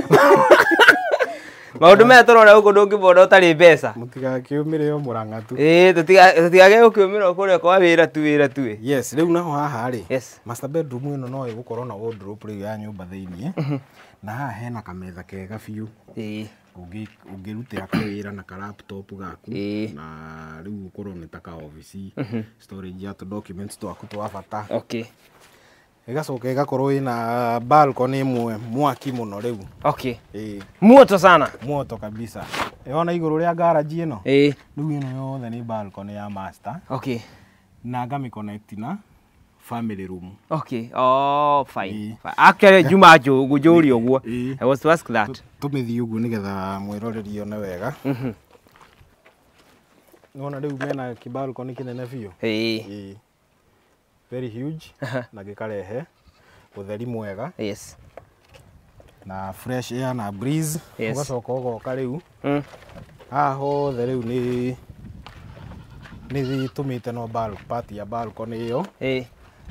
maundu maya turona guku ndungibona utari mbeca mutigakiumire yo muranga tu ii tutigage gukiumira kuria kwa wira tu wira tu yes riu naho haha ri yes master bedroom ino no igukorwo na wardrobe riu ya nyumba thiini mm-hmm. na haha hena kametha kega biu ii ungirutira kawira na karaptop gaku na riu ukorwo ni ta office mm-hmm. storage ya documents twaku twa bata okay igacoka igakorwo ina uh, balcony imwe mwaki muno riu okay ii muoto sana muoto kabisa yona iguru ria garage ino ii riu ino yothe ni balcony ya master okay na ngami connect na family room okay oh fine, ii. fine. actually juma jo gujuri uguo i was to ask that tumithi uguo nigetha mwiroreri one wega mhm mm nona riu mena kibalcony kinene fio biũ ii very huge uh-huh. na gikarehe utheri mwega yes na fresh air na breeze yes. ugacoka ugoka riu mm. haha hothe riu ni ni tumite no bulk part ya balcony iyo hey.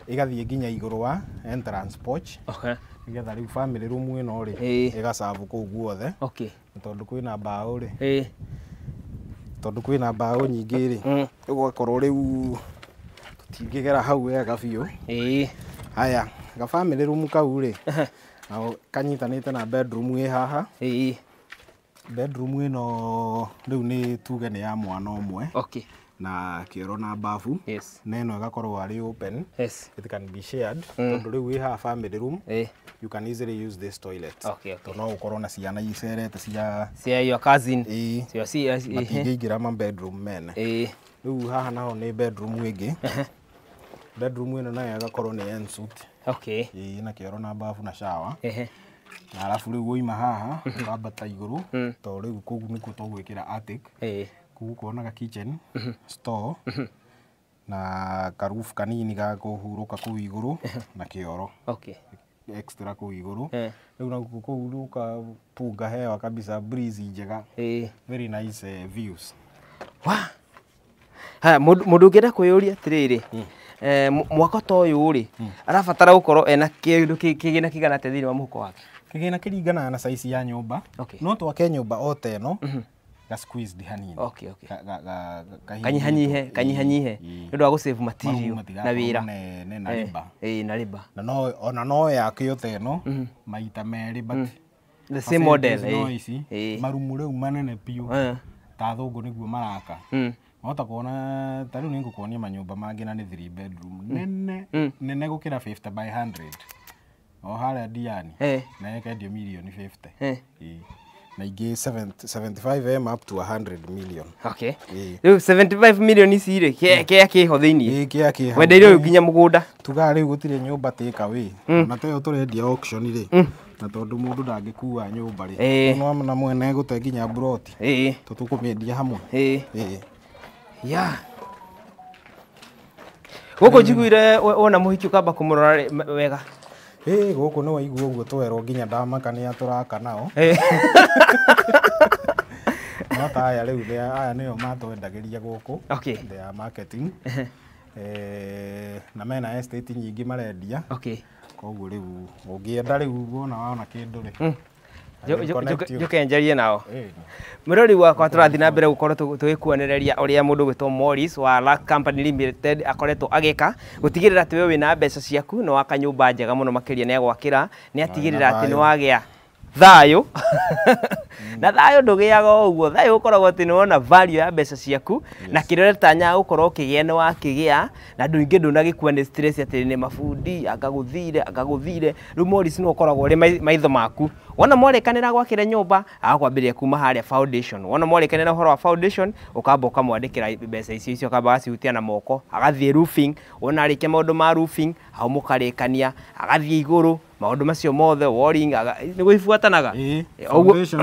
igathie nginya igå rå wa entrance porch okay getha riu family room rä rå mwä no rä ä gacabu kå u guothe tondå kwä na mbaå rä tondå kwä tondu ku nyingä bau nyingi ri rä riu tingigera hau wega biũ ĩĩ haya gabamĩrĩ rumu kau rĩ na kanyitanĩte na bedroom ĩ haha ĩĩ bedroom ĩno rĩu nĩ tuge nĩ ya mwana ũmwe okay na kioro na bafu yes. na ĩno ĩgakorwo arĩ open yes. it can be shared mm. tondũ rĩu wĩha family room eh. you can easily use this toilet okay, okay. no ũkorwo na ciana icerete cia cia your cousin e. cia cia matingĩingĩra ma bedroom mene eh. rĩu haha naho nĩ bedroom ĩngĩ bedroom ino nayo ĩgakorwo nĩ ensuite okay ĩĩ na kĩoro na bafu na shawa ehe na arabu rĩu woima haha mhm. wambata igũrũ mm. tondũ rĩu kũu nĩkuo tũgwĩkĩra attic eh kũu kuonaga kitchen mhm. store mhm. na karuf kanini ga kũhurũka ku iguru na kioro okay extra ku iguru eh. na kuu ukapunga hewa kabisa breeze njega eh. very nice eh, views wa ha mundu ngienda kwiyuria atiriri hmm. Eh, mwako ta yå ri arabatara korwo ena kindu kigina kigana thä thiini wa muhuko wake kigina gä na saizi ya nyumba no twake nyumba o no ino mhm. ga squeezed hanini okay, okay. kanyihanyihe kanyihanyihe nä ndå wa gå save material na wä ra na eh, riba eh, ona no yake yo no mhm. maita merä mhm. the same model marumu rä u manene piå ta thå ngå nä guo maraka mm wahota kuona ta riu nigukuonia manyumba mangi na ni three bedroom mm. nene mm. nene gukira 50 by 100 o haria ndiani hey. na yekendio milioni 50 hey. na ingä 75 m up to 100 million okay rä u 75 million ici rä kä a kä ho thä iniä wendeire å yå nginya må gå nda tugaga rä u gå tirä nyå mba tä ka mm. wä na teyo tå rendia rä mm. na tondå må ndå ndangä kua nyå mba rä na mwene gå te nginya mburoti tå tå kå mä endia hamwe ya gå hmm. njiguire wona må hiki å kamba kå må rora wega gå kå nä waigua å guo twerwo nginya ndamaka nä a tå raka nao ta aya rä u aya nä o matwendagä ria gå kå na mena estate nyingä marendia koguo rä u å ngä enda rä u wona wona kä ndå rä njuke njarie nao murori wakwa rathiä na mbere gukorwo twikuonereria uria mundu gwitwo Morris wa Lac Company Limited akoretwo rä ra atä we na mbeca ciaku na waka mba njega ra nä ni rä ni atä nä wagä a thayo na thayo ndugiaga uguo thayo ukoragwo ati ni wona value ya mbeca ciaku na kirore tanya ukorwo ukigia ni wakigia na ndungi gikuwa ni stress ati ni mabundi akaguthire akaguthire riu Morris ni ukoragwo ri maitho maku wona mwarekanira gwakire nyumba agakwambiria kuma haria foundation wona mwarekanira uhoro wa foundation ukamba ukamwandikira mbeca icio icio ukamba agacihutia na moko agathie roofing wona arikia maundu ma roofing hau mukarekania agathie iguru maundu macio mothe walling ni gwibuatanaga eh, foundation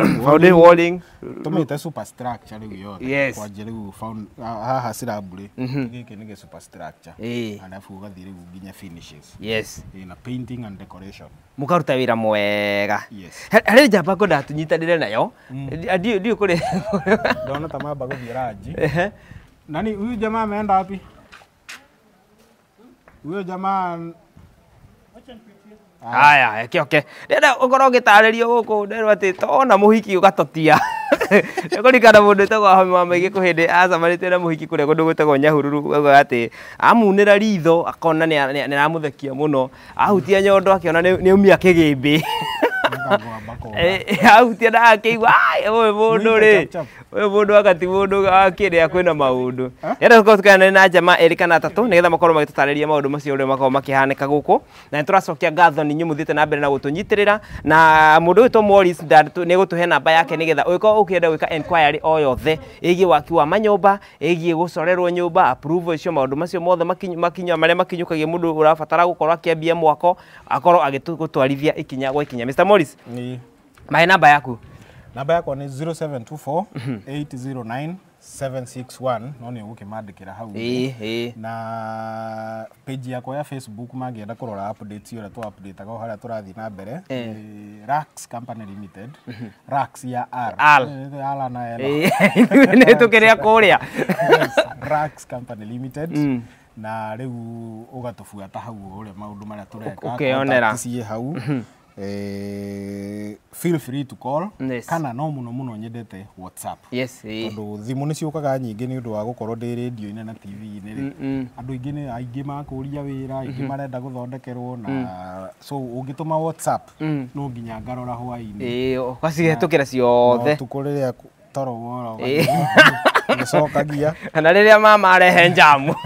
walling tumite superstructure riu yothe kwanje giki ni superstructure finishes yes painting and decoration mukaruta wira mwega hari njamba ngwenda tunyitanire nayo ndiå kå rä ndona nani jamaa ameenda jamaa haya kä oke rä å korwo gä ndenda ukorwo ngitaririo guku nderwo ati tona må ndå ä tegwo etagwo wa maigä kå hä ndä acamanä na må hiki kå rä a gå ndå gå tegwo nyahururu uga atä amunä ra ritho akona nä ramå thekia må no ahutia nyondo akä ona nä aumia kä gä mbä hau ti endaga akäigua å må ndå rä agati må ndå akä rä a kwä na maå ndå kana tatå nä getha makorwo magä tå macio å rä a makoragwo na nä ngatho ninyu må thiä na mbere na gå na må ndå å yå moris nä namba yake nä getha å korwo å kä o yothe ä waki wa manyåmba ä giä gå corerwo icio maå macio mothe makinya marä a makinyå kagia må ndå mwako akorwo agä ikinya gwa ikinya mr morris ni mahe namba yaku? Namba yakwa ni 0724 809 761 no nä gå hau eh, eh. na page yako ya facebook mangä kå rora updates å rä a tå o harä a na mbere eh. rax company limited mhm. rax ya nä tå kä rä a kå rä a rax company limited mm. na rä u å gatå buata hau å rä a maå ndå marä a tå rekaå kä onera hau mhm. Eh, feel free to call yes. kana no muno muno nyendete WhatsApp yes, eh. tondu thimu ni ciukaga nyingi ni undu wa gukorwo ndi radio-ini na tv-ini ri andu ingi ni aingi makuria wira ingi mm-hmm. marenda guthondekerwo na mm. so ungituma WhatsApp mm. no nginya ngarora hwaini eh, ukacihetukira ciothe no, tukuriria toro woro eh. gicokagia kana riria mama arehe njamu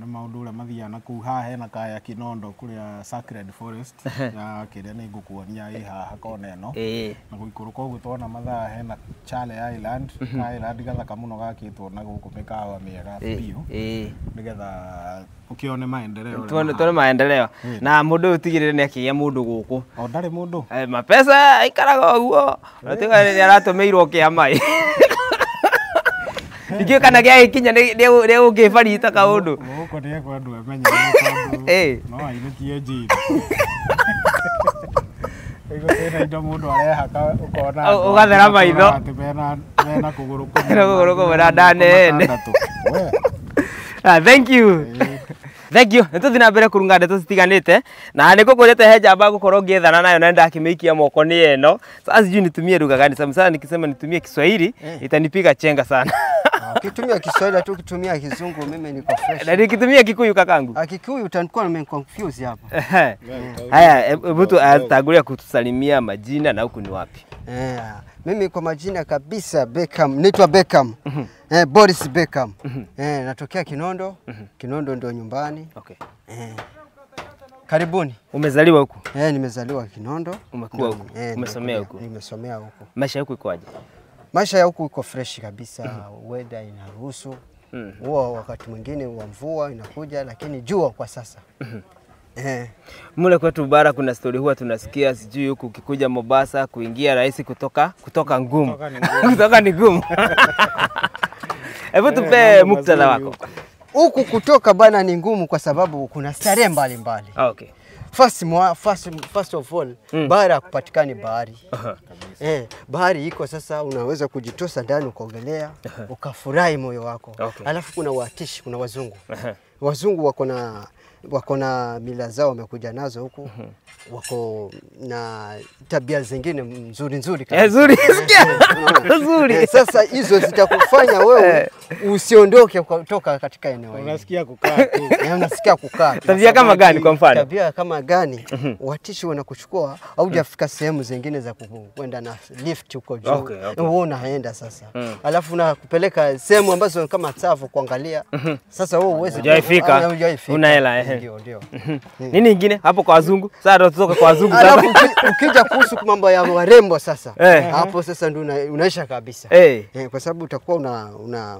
nä maå ndå å rä a mathiaga na u haha hena kaya nondo kå rä a sacred forest kä rä a nä ngå kuonia ä haha kona ä no na gå ikå rå ka twona mathaa hena chale island island gathaka må no gakä two na gå kå mä kawa mä ega biå nä getha å kä one maendeleo tuone na må ndå å yå tigä rä re nä akä gä a må ndå gå kå o ndarä må ndå eh, mapesa aikaraga å guo na tigä nä aratå mä irwo kä amaä ndikä kana gä agä kinya rä å ngä barita kaå ndå å gathera maitho mena kå gå rå kå gå rå ndaneene thank you nä tå thi na mbere kå runga ndeto citiganä te na nä gå kå rä te he njamba gå korwo ngä ethana nayo na nä ndakä mä ikia moko nä eno sasa sijui nitumie lugha gani samsana nikisema tumia kiswahili itanipiga chenga sana Ukitumia Kiswahili tu ukitumia Kizungu mimi niko fresh. Na nikitumia Kikuyu kakangu. Ah, Kikuyu utanikuwa nime confuse hapa. Haya, mtu atatangulia kutusalimia majina na huku ni wapi? Eh, mimi kwa majina kabisa Beckham, naitwa Beckham. Mhm. Eh, Boris Beckham. Mhm. Eh, natokea Kinondo. Mhm. Kinondo ndio nyumbani. Okay. Eh. Karibuni. Umezaliwa huku? Eh, nimezaliwa Kinondo. Umekuwa huku? Eh, Umesomea huku? Nimesomea huku. Maisha yako ikoaje? maisha ya huku iko fresh kabisa mm. weda inaruhusu mm. wakati mwingine wa mvua inakuja, lakini jua kwa sasa mm. Eh. Mule kwetu bara kuna stori huwa tunasikia sijui huku ukikuja Mombasa kuingia rahisi kutoka kutoka ngumu kutoka ni ngumu. Hebu eh, tupe muktadha wako. Huku kutoka bana ni ngumu kwa sababu kuna starehe mbalimbali. Ah, okay first, mwa, first, first of all mm. bahari hakupatikani bahari eh, bahari iko sasa, unaweza kujitosa ndani ukaogelea ukafurahi moyo wako okay. Alafu kuna watishi, kuna wazungu -huh. wazungu wako na wako na mila zao wamekuja nazo huku, mhm. wako na tabia zingine nzuri nzuri eh, nzuri. Eh, eh, nzuri. Sasa hizo zitakufanya wewe usiondoke kutoka katika eneo hili. Unasikia kukaa tu. Unasikia kukaa. Tabia kama gani kwa mfano? Tabia kama gani? Mhm. Watishi wanakuchukua au hujafika sehemu zingine za kwenda na lift huko juu. Okay, okay. Wewe unaenda sasa. Mm. Alafu nakupeleka sehemu ambazo kama tsavu kuangalia. Mhm. Sasa wewe uweze. Hujaifika. Ah, Eh. ndio ndio. Nini ingine hapo kwa wazungu? Sasa tutoka kwa wazungu sasa. Ukija kuhusu mambo ya warembo sasa, eh. hapo sasa ndio unaisha kabisa, eh. kwa sababu utakuwa una, una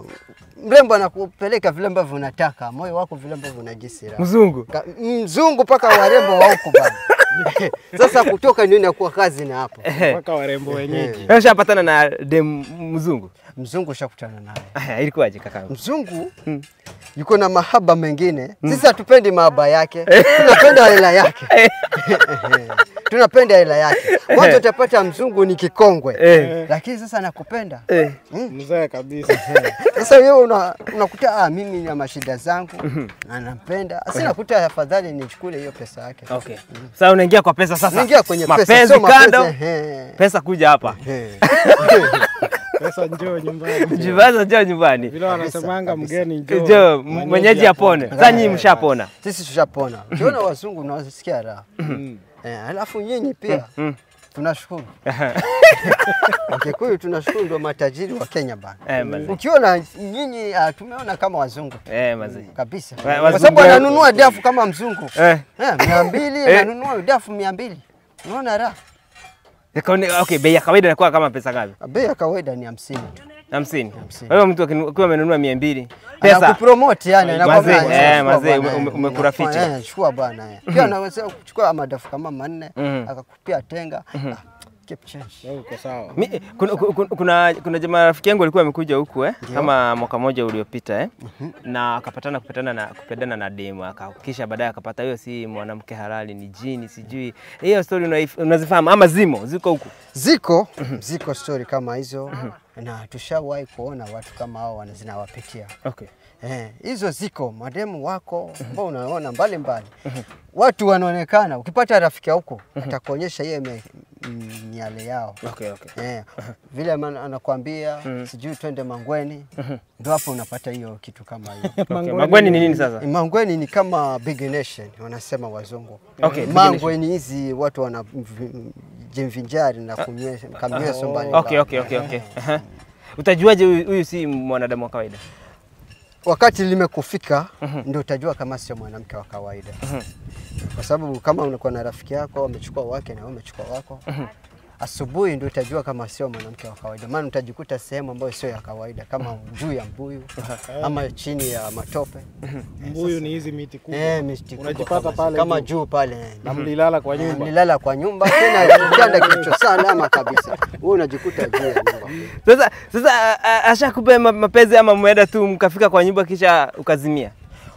mrembo anakupeleka vile ambavyo unataka, moyo wako vile ambavyo unajisira. Mzungu mzungu mpaka warembo huko bana. Sasa kutoka ndio inakuwa kazi na hapo Paka warembo wenyeji. Ushapatana na dem mzungu? mzungu shakutana naye. Ilikuwaje kakaangu? Mzungu hmm. yuko na mahaba mengine hmm. Sisi hatupendi mahaba yake, tunapenda hela yake eh. tunapenda hela yake. Kwanza eh. utapata mzungu ni kikongwe eh, eh. lakini sasa nakupenda eh, mm, mzee kabisa. Sasa wewe una, unakuta ah, mimi na mashida zangu mhm. na nampenda sasa, nakuta afadhali nichukule hiyo pesa yake. Okay, mm. Sasa unaingia kwa pesa sasa, unaingia kwenye pesa, mapenzi kando, pesa kuja hapa sasa njoo nyumbani. Jivaza njoo nyumbani. Vile wanasemanga mgeni njoo. Njoo mwenyeji apone. Sasa nyinyi mshapona. Sisi tushapona. Ukiona wazungu na wasikia raha. Mm. Eh, alafu nyinyi pia mm, mm. tunashukuru. Wakikuyu tunashukuru ndo matajiri wa Kenya bana. Eh, Ukiona nyinyi uh, tumeona kama wazungu eh, kabisa, eh, kwa sababu ananunua dafu kama mzungu eh, eh mia mbili ananunua dafu mia mbili unaona raha Okay, bei ya kawaida inakuwa kama pesa ngapi? Ah, bei ya kawaida ni hamsini hamsini. Kwa hiyo mtu akiwa amenunua mia mbili pesa kupromote, yani mazee eh, mazee, eh, umekula eh, Chukua bwana, pia anaweza kuchukua madafu kama manne mhm. akakupia tenga mhm. ah, kuna, jamaa rafiki yangu alikuwa amekuja huku eh, kama mwaka mmoja uliopita eh, mhm. na akapatana kupatana na kupendana na demu akakisha baadaye akapata hiyo si mwanamke halali, ni jini sijui. Hiyo story unazifahamu ama zimo ziko huku? Ziko mhm. ziko story kama hizo mhm. na tushawahi kuona watu kama hao zinawapitia. Okay. Eh, hizo ziko mademu wako ambao unaona mbalimbali. Watu wanaonekana, ukipata rafiki ya huko atakuonyesha yeye miale yao okay, okay. Eh, vile anakuambia mm. sijui twende Mangweni ndo hapo unapata hiyo kitu kama hiyo. okay. Mangweni, ni nini sasa? Mangweni ni kama big nation wanasema wazungu. Okay, Mangweni hizi watu wana jimvinjari na kumyesha kamyesha oh. Okay, okay, okay, okay. Utajuaje huyu si mwanadamu wa kawaida? wakati limekufika mm -hmm. ndio utajua kama sio mwanamke wa kawaida mm -hmm. kwa sababu kama unakuwa na rafiki yako wamechukua wake na wewe wako mm -hmm asubuhi ndio utajua kama sio mwanamke wa kawaida, maana utajikuta sehemu ambayo sio ya kawaida, kama juu ya mbuyu ama chini ya matope. Mbuyu ni hizi miti kubwa, eh, miti unajipata pale kama juu pale, na mlilala kwa eh, nyumba, mlilala kwa nyumba tena kitanda ama kabisa, wewe unajikuta juu ya nyumba. Sasa sasa ashakupe mapenzi ama mweda tu mkafika kwa nyumba kisha ukazimia?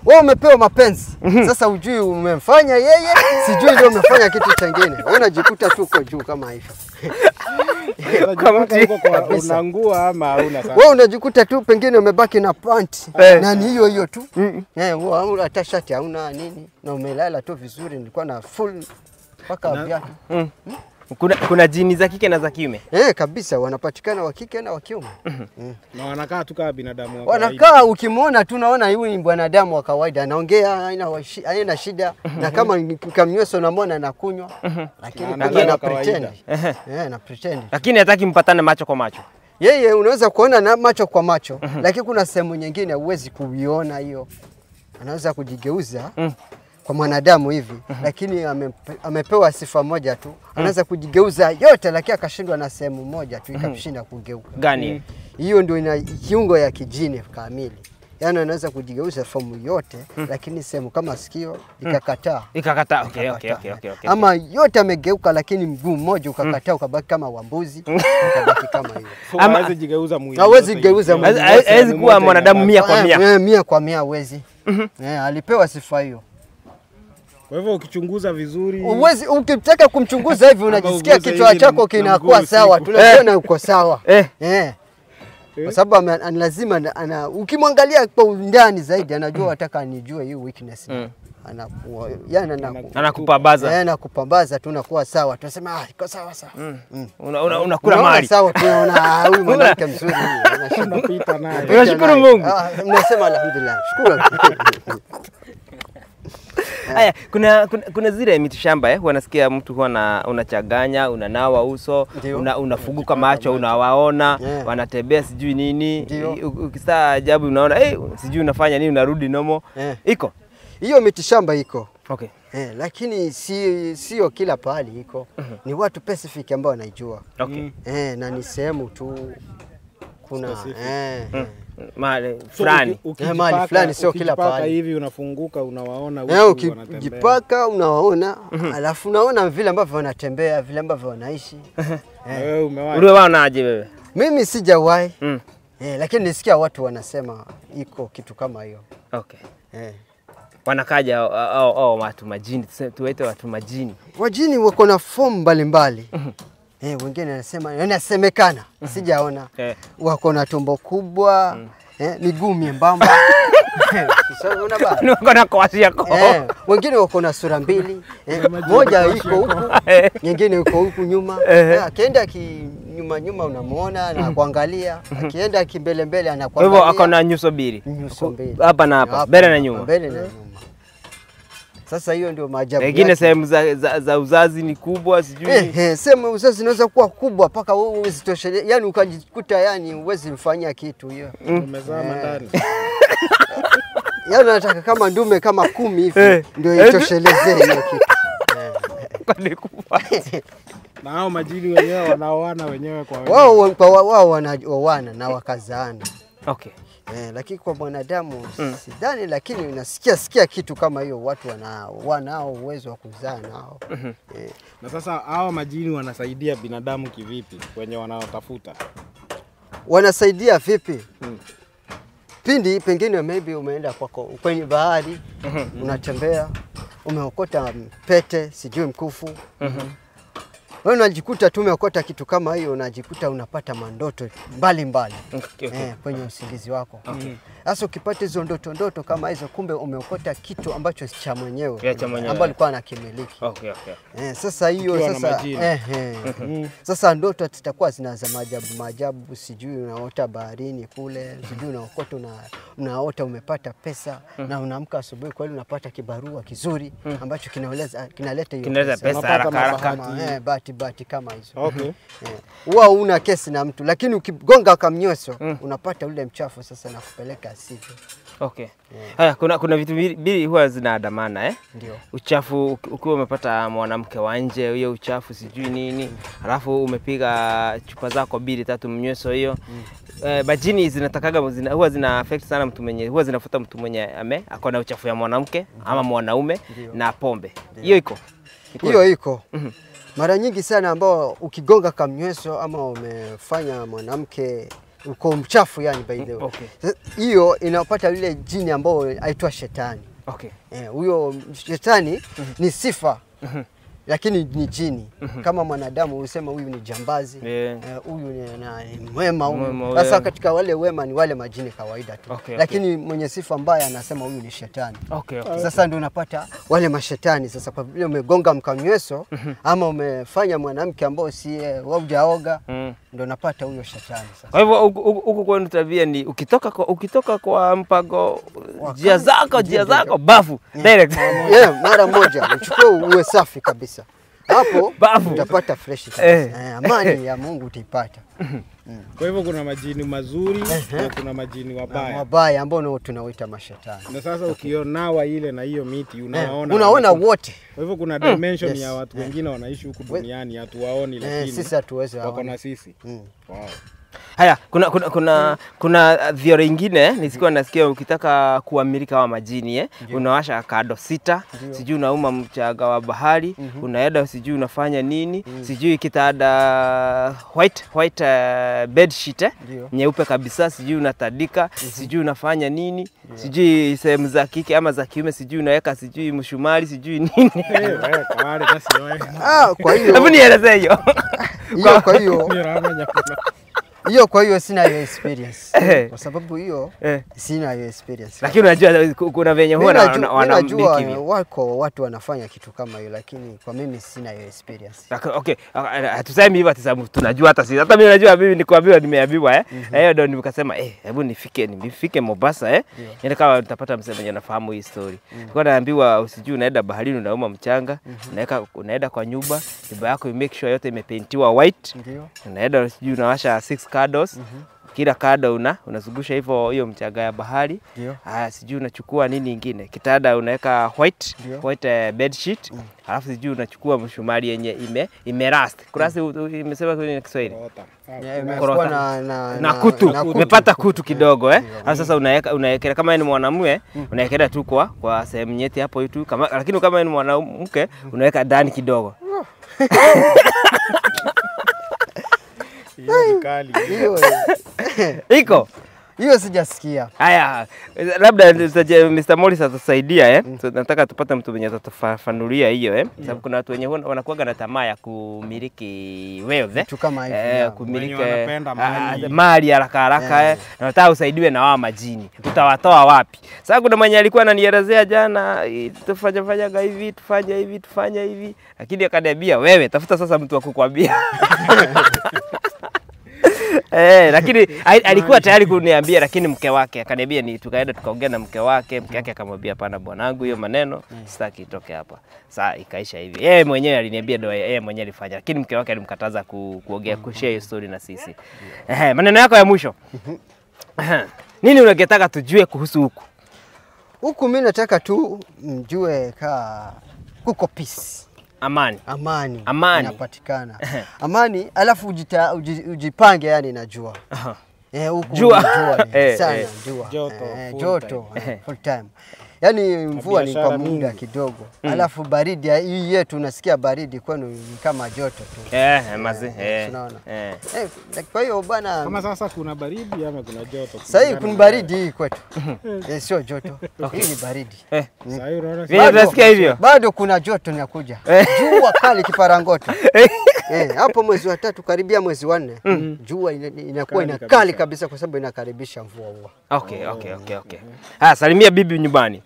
wewe umepewa mapenzi mm -hmm. Sasa ujui umemfanya yeye, sijui ndio umefanya kitu chengine, unajikuta tu uko juu kama hivyo unangua ama hauna sana. Wewe unajikuta tu pengine umebaki na pant eh. na ni hiyo hiyo tu mm eh, wewe hata shati hauna nini, na umelala tu vizuri, nilikuwa na full mpaka viatu mm. mm. Kuna, kuna jini za kike na za kiume eh? Kabisa, wanapatikana wa kike na wa kiume mm -hmm. mm. na wanakaa tu kama binadamu wa wanakaa, ukimwona tu naona huyu ni bwanadamu wa kawaida, anaongea haina shida mhm. na kama kamnyweso unamwona anakunywa mhm. lakini ana pretend eh, na pretend, lakini hataki mpatane macho kwa macho yeye unaweza kuona na macho kwa macho mm -hmm. lakini kuna sehemu nyingine huwezi kuiona hiyo, anaweza kujigeuza mm kwa mwanadamu hivi uh -huh. Lakini amepe, amepewa sifa moja tu, uh -huh. anaweza kujigeuza yote, lakini akashindwa na sehemu moja tu ikamshinda uh -huh. kugeuka. Gani mm. hiyo? Ndio ina kiungo ya kijini kamili yani anaweza kujigeuza fomu yote uh -huh. lakini sehemu kama sikio ikakataa mm. ikakataa okay, okay, okay, okay, okay, okay. ama yote amegeuka lakini mguu mmoja mm. ukakataa uh -huh. ukabaki kama wambuzi ukabaki kama hiyo ama hawezi jigeuza mwili hawezi jigeuza mwili hawezi kuwa mwanadamu mia kwa eh, mia mia kwa mia hawezi mm -hmm. yeah, alipewa sifa hiyo kwa hivyo ukichunguza vizuri, uwezi ukitaka kumchunguza hivi unajisikia kichwa chako kinakuwa sawa, tunaona eh. uko sawa eh. Eh. eh. Kwa sababu lazima ana, ukimwangalia kwa undani zaidi anajua wataka anijue hii weakness mm. Anakuwa yani anakupa anakupambaza baza anakupambaza tu nakuwa sawa, tunasema ah, iko sawa sawa mm. mm. una, una, unakula mali sawa, tu ah, una huyu mwanamke mzuri, unapita naye, unashukuru Mungu, ah, mnasema alhamdulillah, shukuru Haya, kuna, kuna, kuna zile miti shamba eh? Wanasikia mtu huwa na, unachaganya unanawa uso una, unafuguka macho unawaona yeah. wanatembea sijui nini, ukisaa ajabu unaona hey, sijui unafanya nini, unarudi nomo yeah. iko hiyo miti shamba iko okay. Eh, lakini si sio kila pahali iko mm -hmm. ni watu specific ambao wanaijua okay. Eh, na ni sehemu tu kuna specific. eh, mm. Eh mali fulani eh, mali fulani, sio kila pahali hivi. Unafunguka unawaona eh, ukijipaka unawaona mm -hmm. Alafu unaona vile ambavyo wanatembea vile ambavyo wanaishi eh. wewe umewahi wewe unaje wewe? Mimi sijawahi mm. Eh, lakini nisikia watu wanasema iko kitu kama hiyo. Okay. Eh wanakaja au, au, au watu majini, tuwete watu majini. Wajini wako na fomu mbalimbali mm -hmm eh, wengine anasema inasemekana, yaani mm-hmm. sijaona eh. wako na tumbo kubwa mm. eh, miguu miembamba eh, wengine eh, wako na sura mbili eh, moja iko huku eh. nyingine iko huku nyuma eh, akienda ki nyuma nyuma unamuona mm-hmm. na kuangalia, mm-hmm. akienda kimbelembele anakuangalia. hivyo ako na nyuso mbili, nyuso mbili hapa na hapa, mbele na nyuma, mbele na nyuma sasa hiyo ndio maajabu. Pengine sehemu za, za, za uzazi ni kubwa, sijui eh, eh, sehemu uzazi inaweza kuwa kubwa mpaka wewe uwezi tosha, yani ukajikuta, yani uwezi mfanyia kitu hiyo mm. umezaa eh. mandani nataka kama ndume kama kumi hivi eh. ndio itoshelezee hiyo kitu eh. na hao majini wenyewe wanaoana wenyewe kwa wenyewe, wao wao wanaoana na wakazaana. Okay. Eh, lakini kwa mwanadamu mm. sidhani, lakini nasikia sikia kitu kama hiyo, watu wanao wanao uwezo wa kuzaa nao mm -hmm. eh. Na sasa hawa majini wanasaidia binadamu kivipi wenye wanaotafuta? Wanasaidia vipi? mm. Pindi pengine maybe umeenda kwako kwenye bahari mm -hmm. unatembea umeokota pete, sijui mkufu mm -hmm wewe unajikuta tu umeokota kitu kama hiyo, unajikuta unapata mandoto mbalimbali mbali. Okay, okay. Eh, kwenye usingizi wako okay. Sasa ukipata hizo ndoto ndoto kama hizo, kumbe umeokota kitu ambacho si cha mwenyewe yeah, ambacho alikuwa anakimiliki. Okay, okay. Eh, sasa hiyo sasa eh, eh. sasa ndoto zitakuwa zina za maajabu maajabu, sijui unaota baharini kule, sijui unaokota una, unaota umepata pesa mm. na unaamka asubuhi kweli unapata kibarua kizuri mm. ambacho kinaeleza kinaleta hiyo kinaleta pesa haraka haraka, eh, bahati bahati kama hizo. Okay. Eh, huwa una kesi na mtu, lakini ukigonga kamnyoso mm. unapata ule mchafu sasa na kupeleka sivyo. Okay. Yeah. Haya, kuna, kuna vitu mbili huwa zinaandamana eh? Ndio. Uchafu ukiwa umepata mwanamke wa nje, hiyo uchafu sijui nini, alafu umepiga chupa zako mbili tatu mnyweso hiyo mm. Eh, majini zinatakaga zina, huwa zina affect sana mtu mwenye huwa zinafuta mtu mwenye ame ako na uchafu ya mwanamke mm -hmm. ama mwanaume Ndiyo. na pombe. Hiyo iko hiyo iko mm -hmm. mara nyingi sana ambao ukigonga kamnyweso ama umefanya mwanamke uko mchafu yani by the way. Hiyo okay. inapata lile jini ambayo aitwa shetani. Okay. Eh, huyo shetani mm -hmm. ni sifa mm -hmm lakini ni jini mhm. kama mwanadamu usema huyu ni jambazi eh. Eh, huyu yeah. uh, ni mwema huyu. Sasa eh. katika wale wema ni wale majini kawaida tu okay, lakini okay. mwenye sifa mbaya anasema huyu ni shetani okay, okay. Sasa ndio unapata wale mashetani sasa, kwa vile umegonga mkanyweso mhm. ama umefanya mwanamke ambao si hujaoga mm. ndio unapata huyo shetani sasa. Kwa hivyo huku kwenu tabia ni ukitoka kwa, ukitoka kwa mpago njia zako njia zako bafu mm. direct yeah, mara moja uchukue uwe safi kabisa hapo utapata fresh eh. Eh, amani ya Mungu utaipata. Mm. Kwa hivyo kuna majini mazuri uh -huh. na kuna majini wabaya wabaya ambao nao tunaoita mashetani. Na sasa ukionawa ile na hiyo miti eh, unaona unaona wote. Kwa hivyo kuna dimension mm. yes. ya watu wengine eh. wanaishi huku duniani hatuwaoni, eh, lakini eh, sisi hatuwezi wako na sisi mm. wow. Haya, kuna kuna kuna, kuna theory ingine nisikuwa nasikia, ukitaka kuamirika wa majini eh, yeah. unawasha kado sita, sijui unauma mchaga wa bahari mm -hmm. unaenda sijui unafanya nini mm. sijui kitada white white uh, bed sheet eh, nyeupe kabisa, sijui unatadika mm -hmm. sijui unafanya nini yeah. sijui sehemu za kike ama za kiume, sijui unaweka sijui mshumari sijui nini ah, kwa hiyo hebu nieleze hiyo kwa hiyo hiyo kwa hiyo sina hiyo experience eh. kwa sababu hiyo eh. sina hiyo experience. Lakini unajua kuna venye huwa wanambiki wako watu wanafanya kitu kama hiyo, lakini kwa mimi sina hiyo experience. Okay, ah, ah, ah, hatusemi hivyo, sababu tunajua hata sisi, hata mimi najua mimi nikuambiwa nimeambiwa eh, hiyo mhm. eh, ndio nikasema eh, hebu nifike nifike Mombasa eh, niende yaani kama nitapata msema mwenye anafahamu hii story. Mhm. Kwa naambiwa usijui unaenda baharini unauma mchanga, mhm. unaweka unaenda kwa nyumba, nyumba yako you make sure yote imepaintiwa white, ndio unaenda sijui unawasha 6 cardos Mm -hmm. Kila kado una unazungusha hivyo hiyo mchanga ya bahari. Ah, sijui unachukua nini ingine. Kitanda unaweka white, Dio. white uh, bed sheet. Mm. Alafu sijui unachukua mshumari yenye ime ime rust kurasi mm. imesema kwa nini Kiswahili? Eh, na, na, na kutu. Na kutu. Umepata kutu kidogo eh. sasa unaweka unaweka kama ni mwanamume mm. unaweka tu kwa kwa sehemu nyeti hapo tu kama lakini kama ni mwanamke unaweka ndani kidogo. iko hiyo sijasikia. Haya, labda Mr. Morris atusaidia eh? Mm. So, nataka tupate mtu mwenye atatufafanulia hiyo eh? Yeah. Sababu kuna watu wenye wanakuwaga na tamaa ya kumiliki wealth eh? kama hivi eh, kumiliki eh, ah, mali, mali haraka haraka yeah. eh? nataka usaidiwe na wao majini, tutawatoa wapi? Sasa kuna mwenye alikuwa ananielezea jana, tufanye fanyaga hivi tufanye hivi tufanye hivi, lakini akaniambia wewe tafuta sasa mtu wa kukwambia Eh, lakini alikuwa tayari kuniambia, lakini mke wake akaniambia ni, tukaenda tukaongea na mke wake, mke wake akamwambia, hapana bwanangu, hiyo maneno hmm. sitaki itoke hapa. Saa ikaisha hivi. Yeye mwenyewe aliniambia ndio yeye mwenyewe alifanya, lakini mke wake alimkataza ku, kuongea kushare hiyo story na sisi. Eh, maneno yako ya mwisho nini unataka tujue kuhusu huku huku? Mimi nataka tu mjue ka kuko peace amani amani amani inapatikana amani, alafu ujita, uji, ujipange, yani najua eh, jua, jua, eh, sana eh, jua joto, eh, joto full time yani mvua ni kwa muda kidogo mm. Alafu baridi hii yetu unasikia baridi kwenu ni kama joto tu eh, mazi eh, tunaona eh. Eh, eh, eh. eh kwa hiyo bwana, kama sasa kuna baridi ama kuna joto? Sasa hii kuna baridi hii kwetu eh, sio joto okay. Hii ni baridi eh. Mm. Sasa hivyo bado kuna joto linakuja jua kali kiparangoto eh, hapo mwezi wa tatu karibia mwezi wa nne mm. mm. jua inakuwa ina kali kabisa, kwa sababu inakaribisha mvua huwa. Okay, okay, okay, okay. Ah, salimia bibi nyumbani.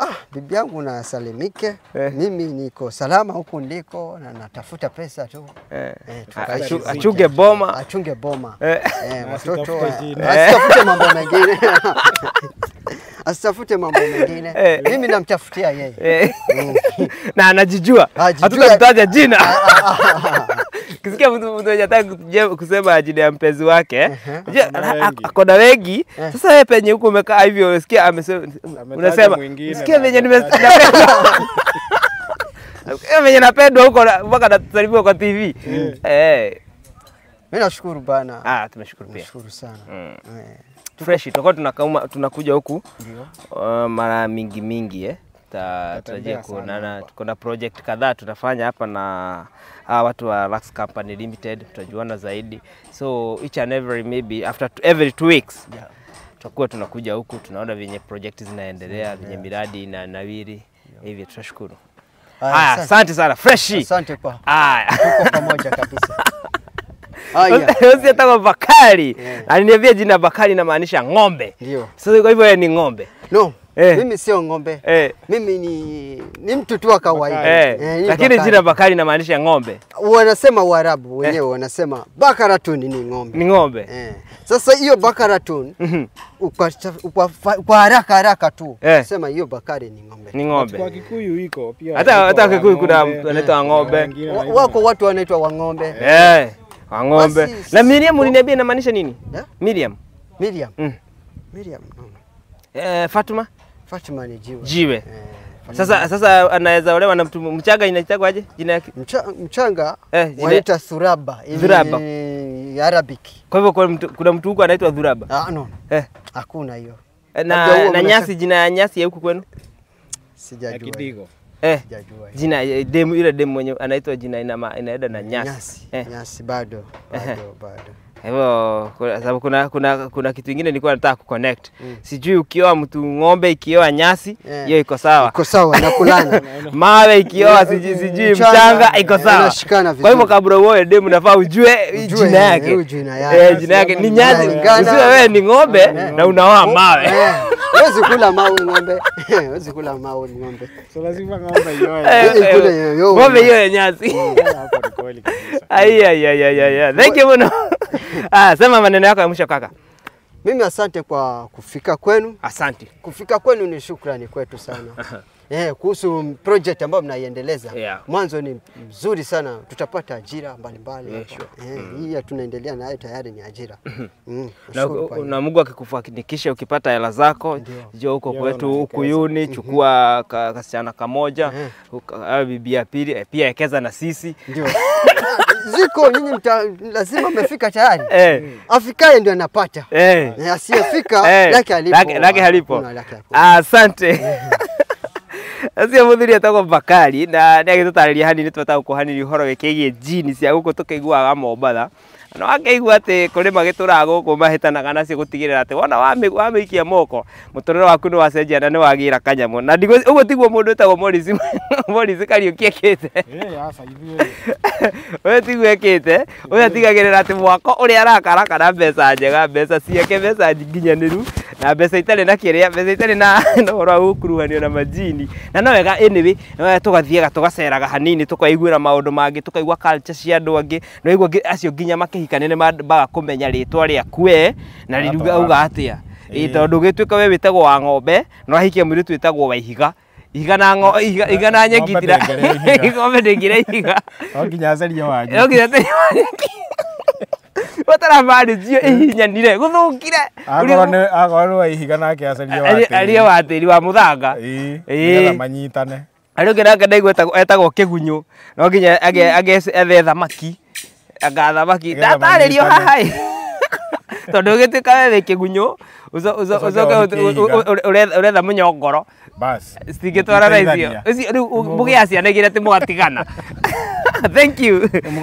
Ah, bibi yangu nasalimike eh. Mimi niko salama huku ndiko na natafuta pesa tu eh. Eh, Achu, achunge boma, achunge boma eh. Eh, watoto asitafute mambo mengine asitafute mambo mengine eh. Mimi namtafutia yeye eh. mm. na anajijua, hatutamtaja jina ah, ah, ah, kisikia mtu mtu anataka kusema ajili ya mpenzi wake, ako na wengi. Eh. Sasa wewe penye huko umekaa hivyo, unasikia unasema, sikia venye nimependwa, venye napendwa huko mpaka nasalimiwa kwa TV eh. Mimi eh. nashukuru bana. Ah, tumeshukuru pia. Nashukuru sana. Mm. Yeah fresh tutakuwa tunakauma tunakuja huku uh, mara mingi mingi eh tutarajia kuonana. Tuko na project kadhaa tutafanya hapa na hawa watu wa Lux Company Limited, tutajuana zaidi. So each and every maybe after every two weeks yeah. tutakuwa tunakuja huku tunaona vyenye project zinaendelea yeah. miradi na nawiri hivyo, yeah. tutashukuru. Haya, asante sana freshi. Asante kwa. Haya, tuko pamoja kabisa. oh, yeah. atakuwa Bakari yeah. Aliniambia jina Bakari inamaanisha ng'ombe. Ndio. Sasa kwa hivyo yeye ni ng'ombe. No. Eh. Mimi sio ng'ombe. Eh. Mimi ni, ni mtu tu wa kawaida. Eh. Eh, Lakini Bakari. jina Bakari inamaanisha ng'ombe. Wanasema Waarabu eh. wenyewe eh. wanasema Bakaratun ni ng'ombe. Ni ng'ombe. Eh. Sasa hiyo Bakaratun mm kwa haraka haraka tu eh. sema hiyo Bakari ni ng'ombe. Ni ng'ombe. Kwa Kikuyu iko pia. Hata hata Kikuyu kuna anaitwa ng'ombe. Wako watu wanaitwa wa ng'ombe. Eh wa ah, ng'ombe. Basi, na Miriam uliniambia inamaanisha nini? Yeah? Miriam. Miriam. Mm. Miriam. Mm. Eh, Fatuma? Fatuma ni jiwe. Jiwe. Eh. Sasa sasa anaweza olewa na mtu Mchanga, inaitwaje jina yake? mchanga eh, waita Suraba ili Suraba. Arabic. Kwa hivyo kuna mtu kuna mtu huko anaitwa Dhuraba? Ah, no. Eh. Hakuna hiyo. Eh, na, na nyasi, jina ya nyasi ya huku kwenu? Sijajua. Kidigo eh, jina eh, demu, ile demu mwenye anaitwa jina inaenda na nyasi, nyasi, eh. nyasi bado, bado, bado. Hivyo sababu kuna, kuna, kuna kitu kingine nilikuwa nataka kuconnect mm. Sijui ukioa mtu ng'ombe ikioa nyasi hiyo yeah. iko sawa iko sawa nakulana mawe ikioa sijui, sijui mchanga iko sawa kwa hivyo kabla uoe demu nafaa ujue jina yake Ujue jina yake ni nyasi, usiwe wewe ni ng'ombe na unaoa mawe Huwezi kula mawe ng'ombe. Huwezi kula mawe ng'ombe. So lazima ng'ombe yoe. Ikule yoyo. Ng'ombe yoe nyasi. Ai ai ai ai ai. Thank you mno. Ah, sema maneno yako ya mwisho kaka. Mimi asante kwa kufika kwenu. Asante. Kufika kwenu ni shukrani kwetu sana. eh, kuhusu project ambayo mnaiendeleza yeah. Mwanzo ni mzuri sana, tutapata ajira mbalimbali yeah, sure. eh, mm. Hii tunaendelea nayo tayari ni ajira mm-hmm. mm, na, na Mungu akikufanikisha ukipata hela zako, njoo huko kwetu Ukuyuni, mm-hmm. chukua kasichana kamoja eh. au bibi ya pili, eh, pia ekeza na sisi ndio ziko nyinyi mta, lazima mmefika tayari eh. Afikaye ndio anapata eh. eh asiyefika eh. lake halipo, lake halipo. Asante mm-hmm acio må thuri etagwo bakari na nä agä tå tarä ria hanini twetagå kå hanini å horo wä kä gä jini cia gå kå tå kä iguaga mombatha na wakeigua atä kå rä magätåraga gå kå mahätanaga nacio gå tigä rä ra atä wona wamä ikia moko må tå rä re waku nä wacenjia na nä wagä ra kanyamå na å guo tiguo må ndå ätagwo morisi kariå ki ekä te å yå tiguo ekä te å yå atigagä rä ra atä mwako å rä a arakara kana mbeca njega mbeca ciake mbeca nginyanä ru na mbeca itarä na kä rä a mbeca itarä na å horo wa gå kuruhanio na majini na no wega ĩnĩwä tå gathiaga tå gaceraga hanini tå kaiguä ra maå ndå mangä tå kaigua cia andå angä no igwa acio nginya makä mũtikanĩne maga kũmenya rĩtwa rĩaku we na riruga auga atia ĩ tondũ gĩtuĩka we wĩtagwo wa ng'ombe no ahikia mũirĩtu wĩtagwo wa ihiga igana ngo igana nyegitira ng'ombe ndĩngĩra ihiga no nginya acerie wanyu no nginya acerie wanyu watarabarĩtio ihinyanire gũthũkire agorwo ihiga nake acerie wa tĩri wa mũthanga manyitane arĩ ũngĩ nake ndaigua etagwo kĩgunyũ no nginya athe thamaki anga thamaki rio haha tondå gä tuä ka wethe kä gunyå å retha må nyongoro citingä twarana icio rä u må gä a ciana igä rä atä må gatigana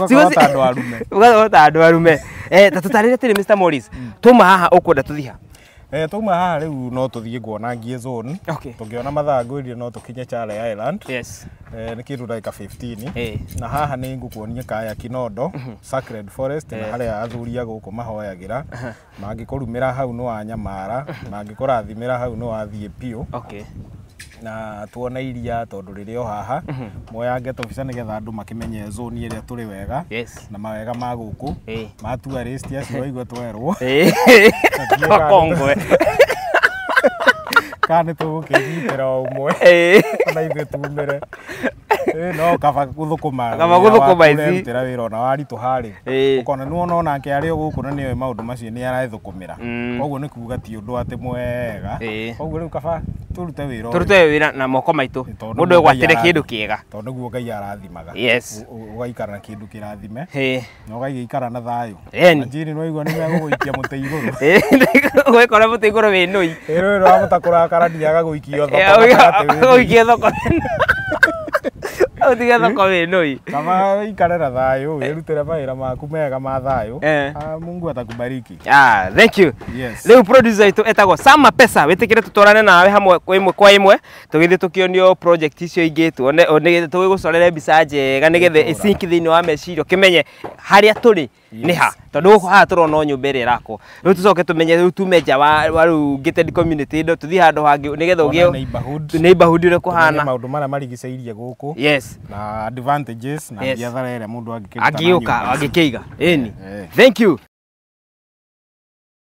cigåta andå arume ta tå tarä re tä rä tå ma haha å kwenda tå thiha Eh tuma haha riu no tuthie ngie zone. Okay. Tungiona mathaa ngwirire no tukinye Chare Island. Yes. Eh ni kitu ndagika 15. Eh. Na haha ni ngukuonia kaya Kinodo, mhm. Sacred Forest hey. na haria ya guku mahoyagira. Uh hau no anyamara, mangĩkũrathimĩra uh-huh. hau no athie piũ. Okay na tuona iria tondu o haha mhm. moyange tobica getha andu makimenye zone iria turi wega na mawega ma guku matua list acio waigua twerwo kongwe kana nä tå gå kä gitera å mwe ona ithuä tumä re no kaba gå thå kå makaba gå thå kå maä ra wä ra ona waritå harä å kona nä wona onake arä o gå kå na nä oä maå ndå macio nä arethå kå mä ra mm. koguo nä kuga ti å ndå atä mwega koguo rä u kaba tå rute wä ra tå rute wä ra na moko maitå må ndå gwatire kä ndå kä ega tondå guo ngai arathimaga å gaikara na kä ndå kä rathime na å gaigäikara na thayå njiri nä waigua nä megå gå ikia må tä igå rå gwä kora må tä igå rå wä nå i rå rä raka makara ndiaga gå ikio thoko utige thoko wä nå i kama ikarera thayå wä eh. rutä re mawä ra maku mega ma thayå eh. mungu atakubariki thank you rä u producer itå etagwo sama pesa wä tä kä re tå twarane nawe hamwe ä kwa ä mwe tå gä thiä tå kä project icio ingä tuone tå gä gå corere mbica njega nä getha ĩcinki thä inä wa meciria kä menye harä a tå rä nä ha tondå gå kå haha tå rona nyå mba ä rä rakwo rä u tå coke tå menye rä u tume nja wa rä u gated community ndo tå thiä handå hangä nä getha å gä neighborhood å rä kå hana maå ndå marĩa marigicä irie gå kå yes na advantages na biathara ile mtu angĩkiruta agĩũka agĩkĩiga ĩni eh, eh. thank you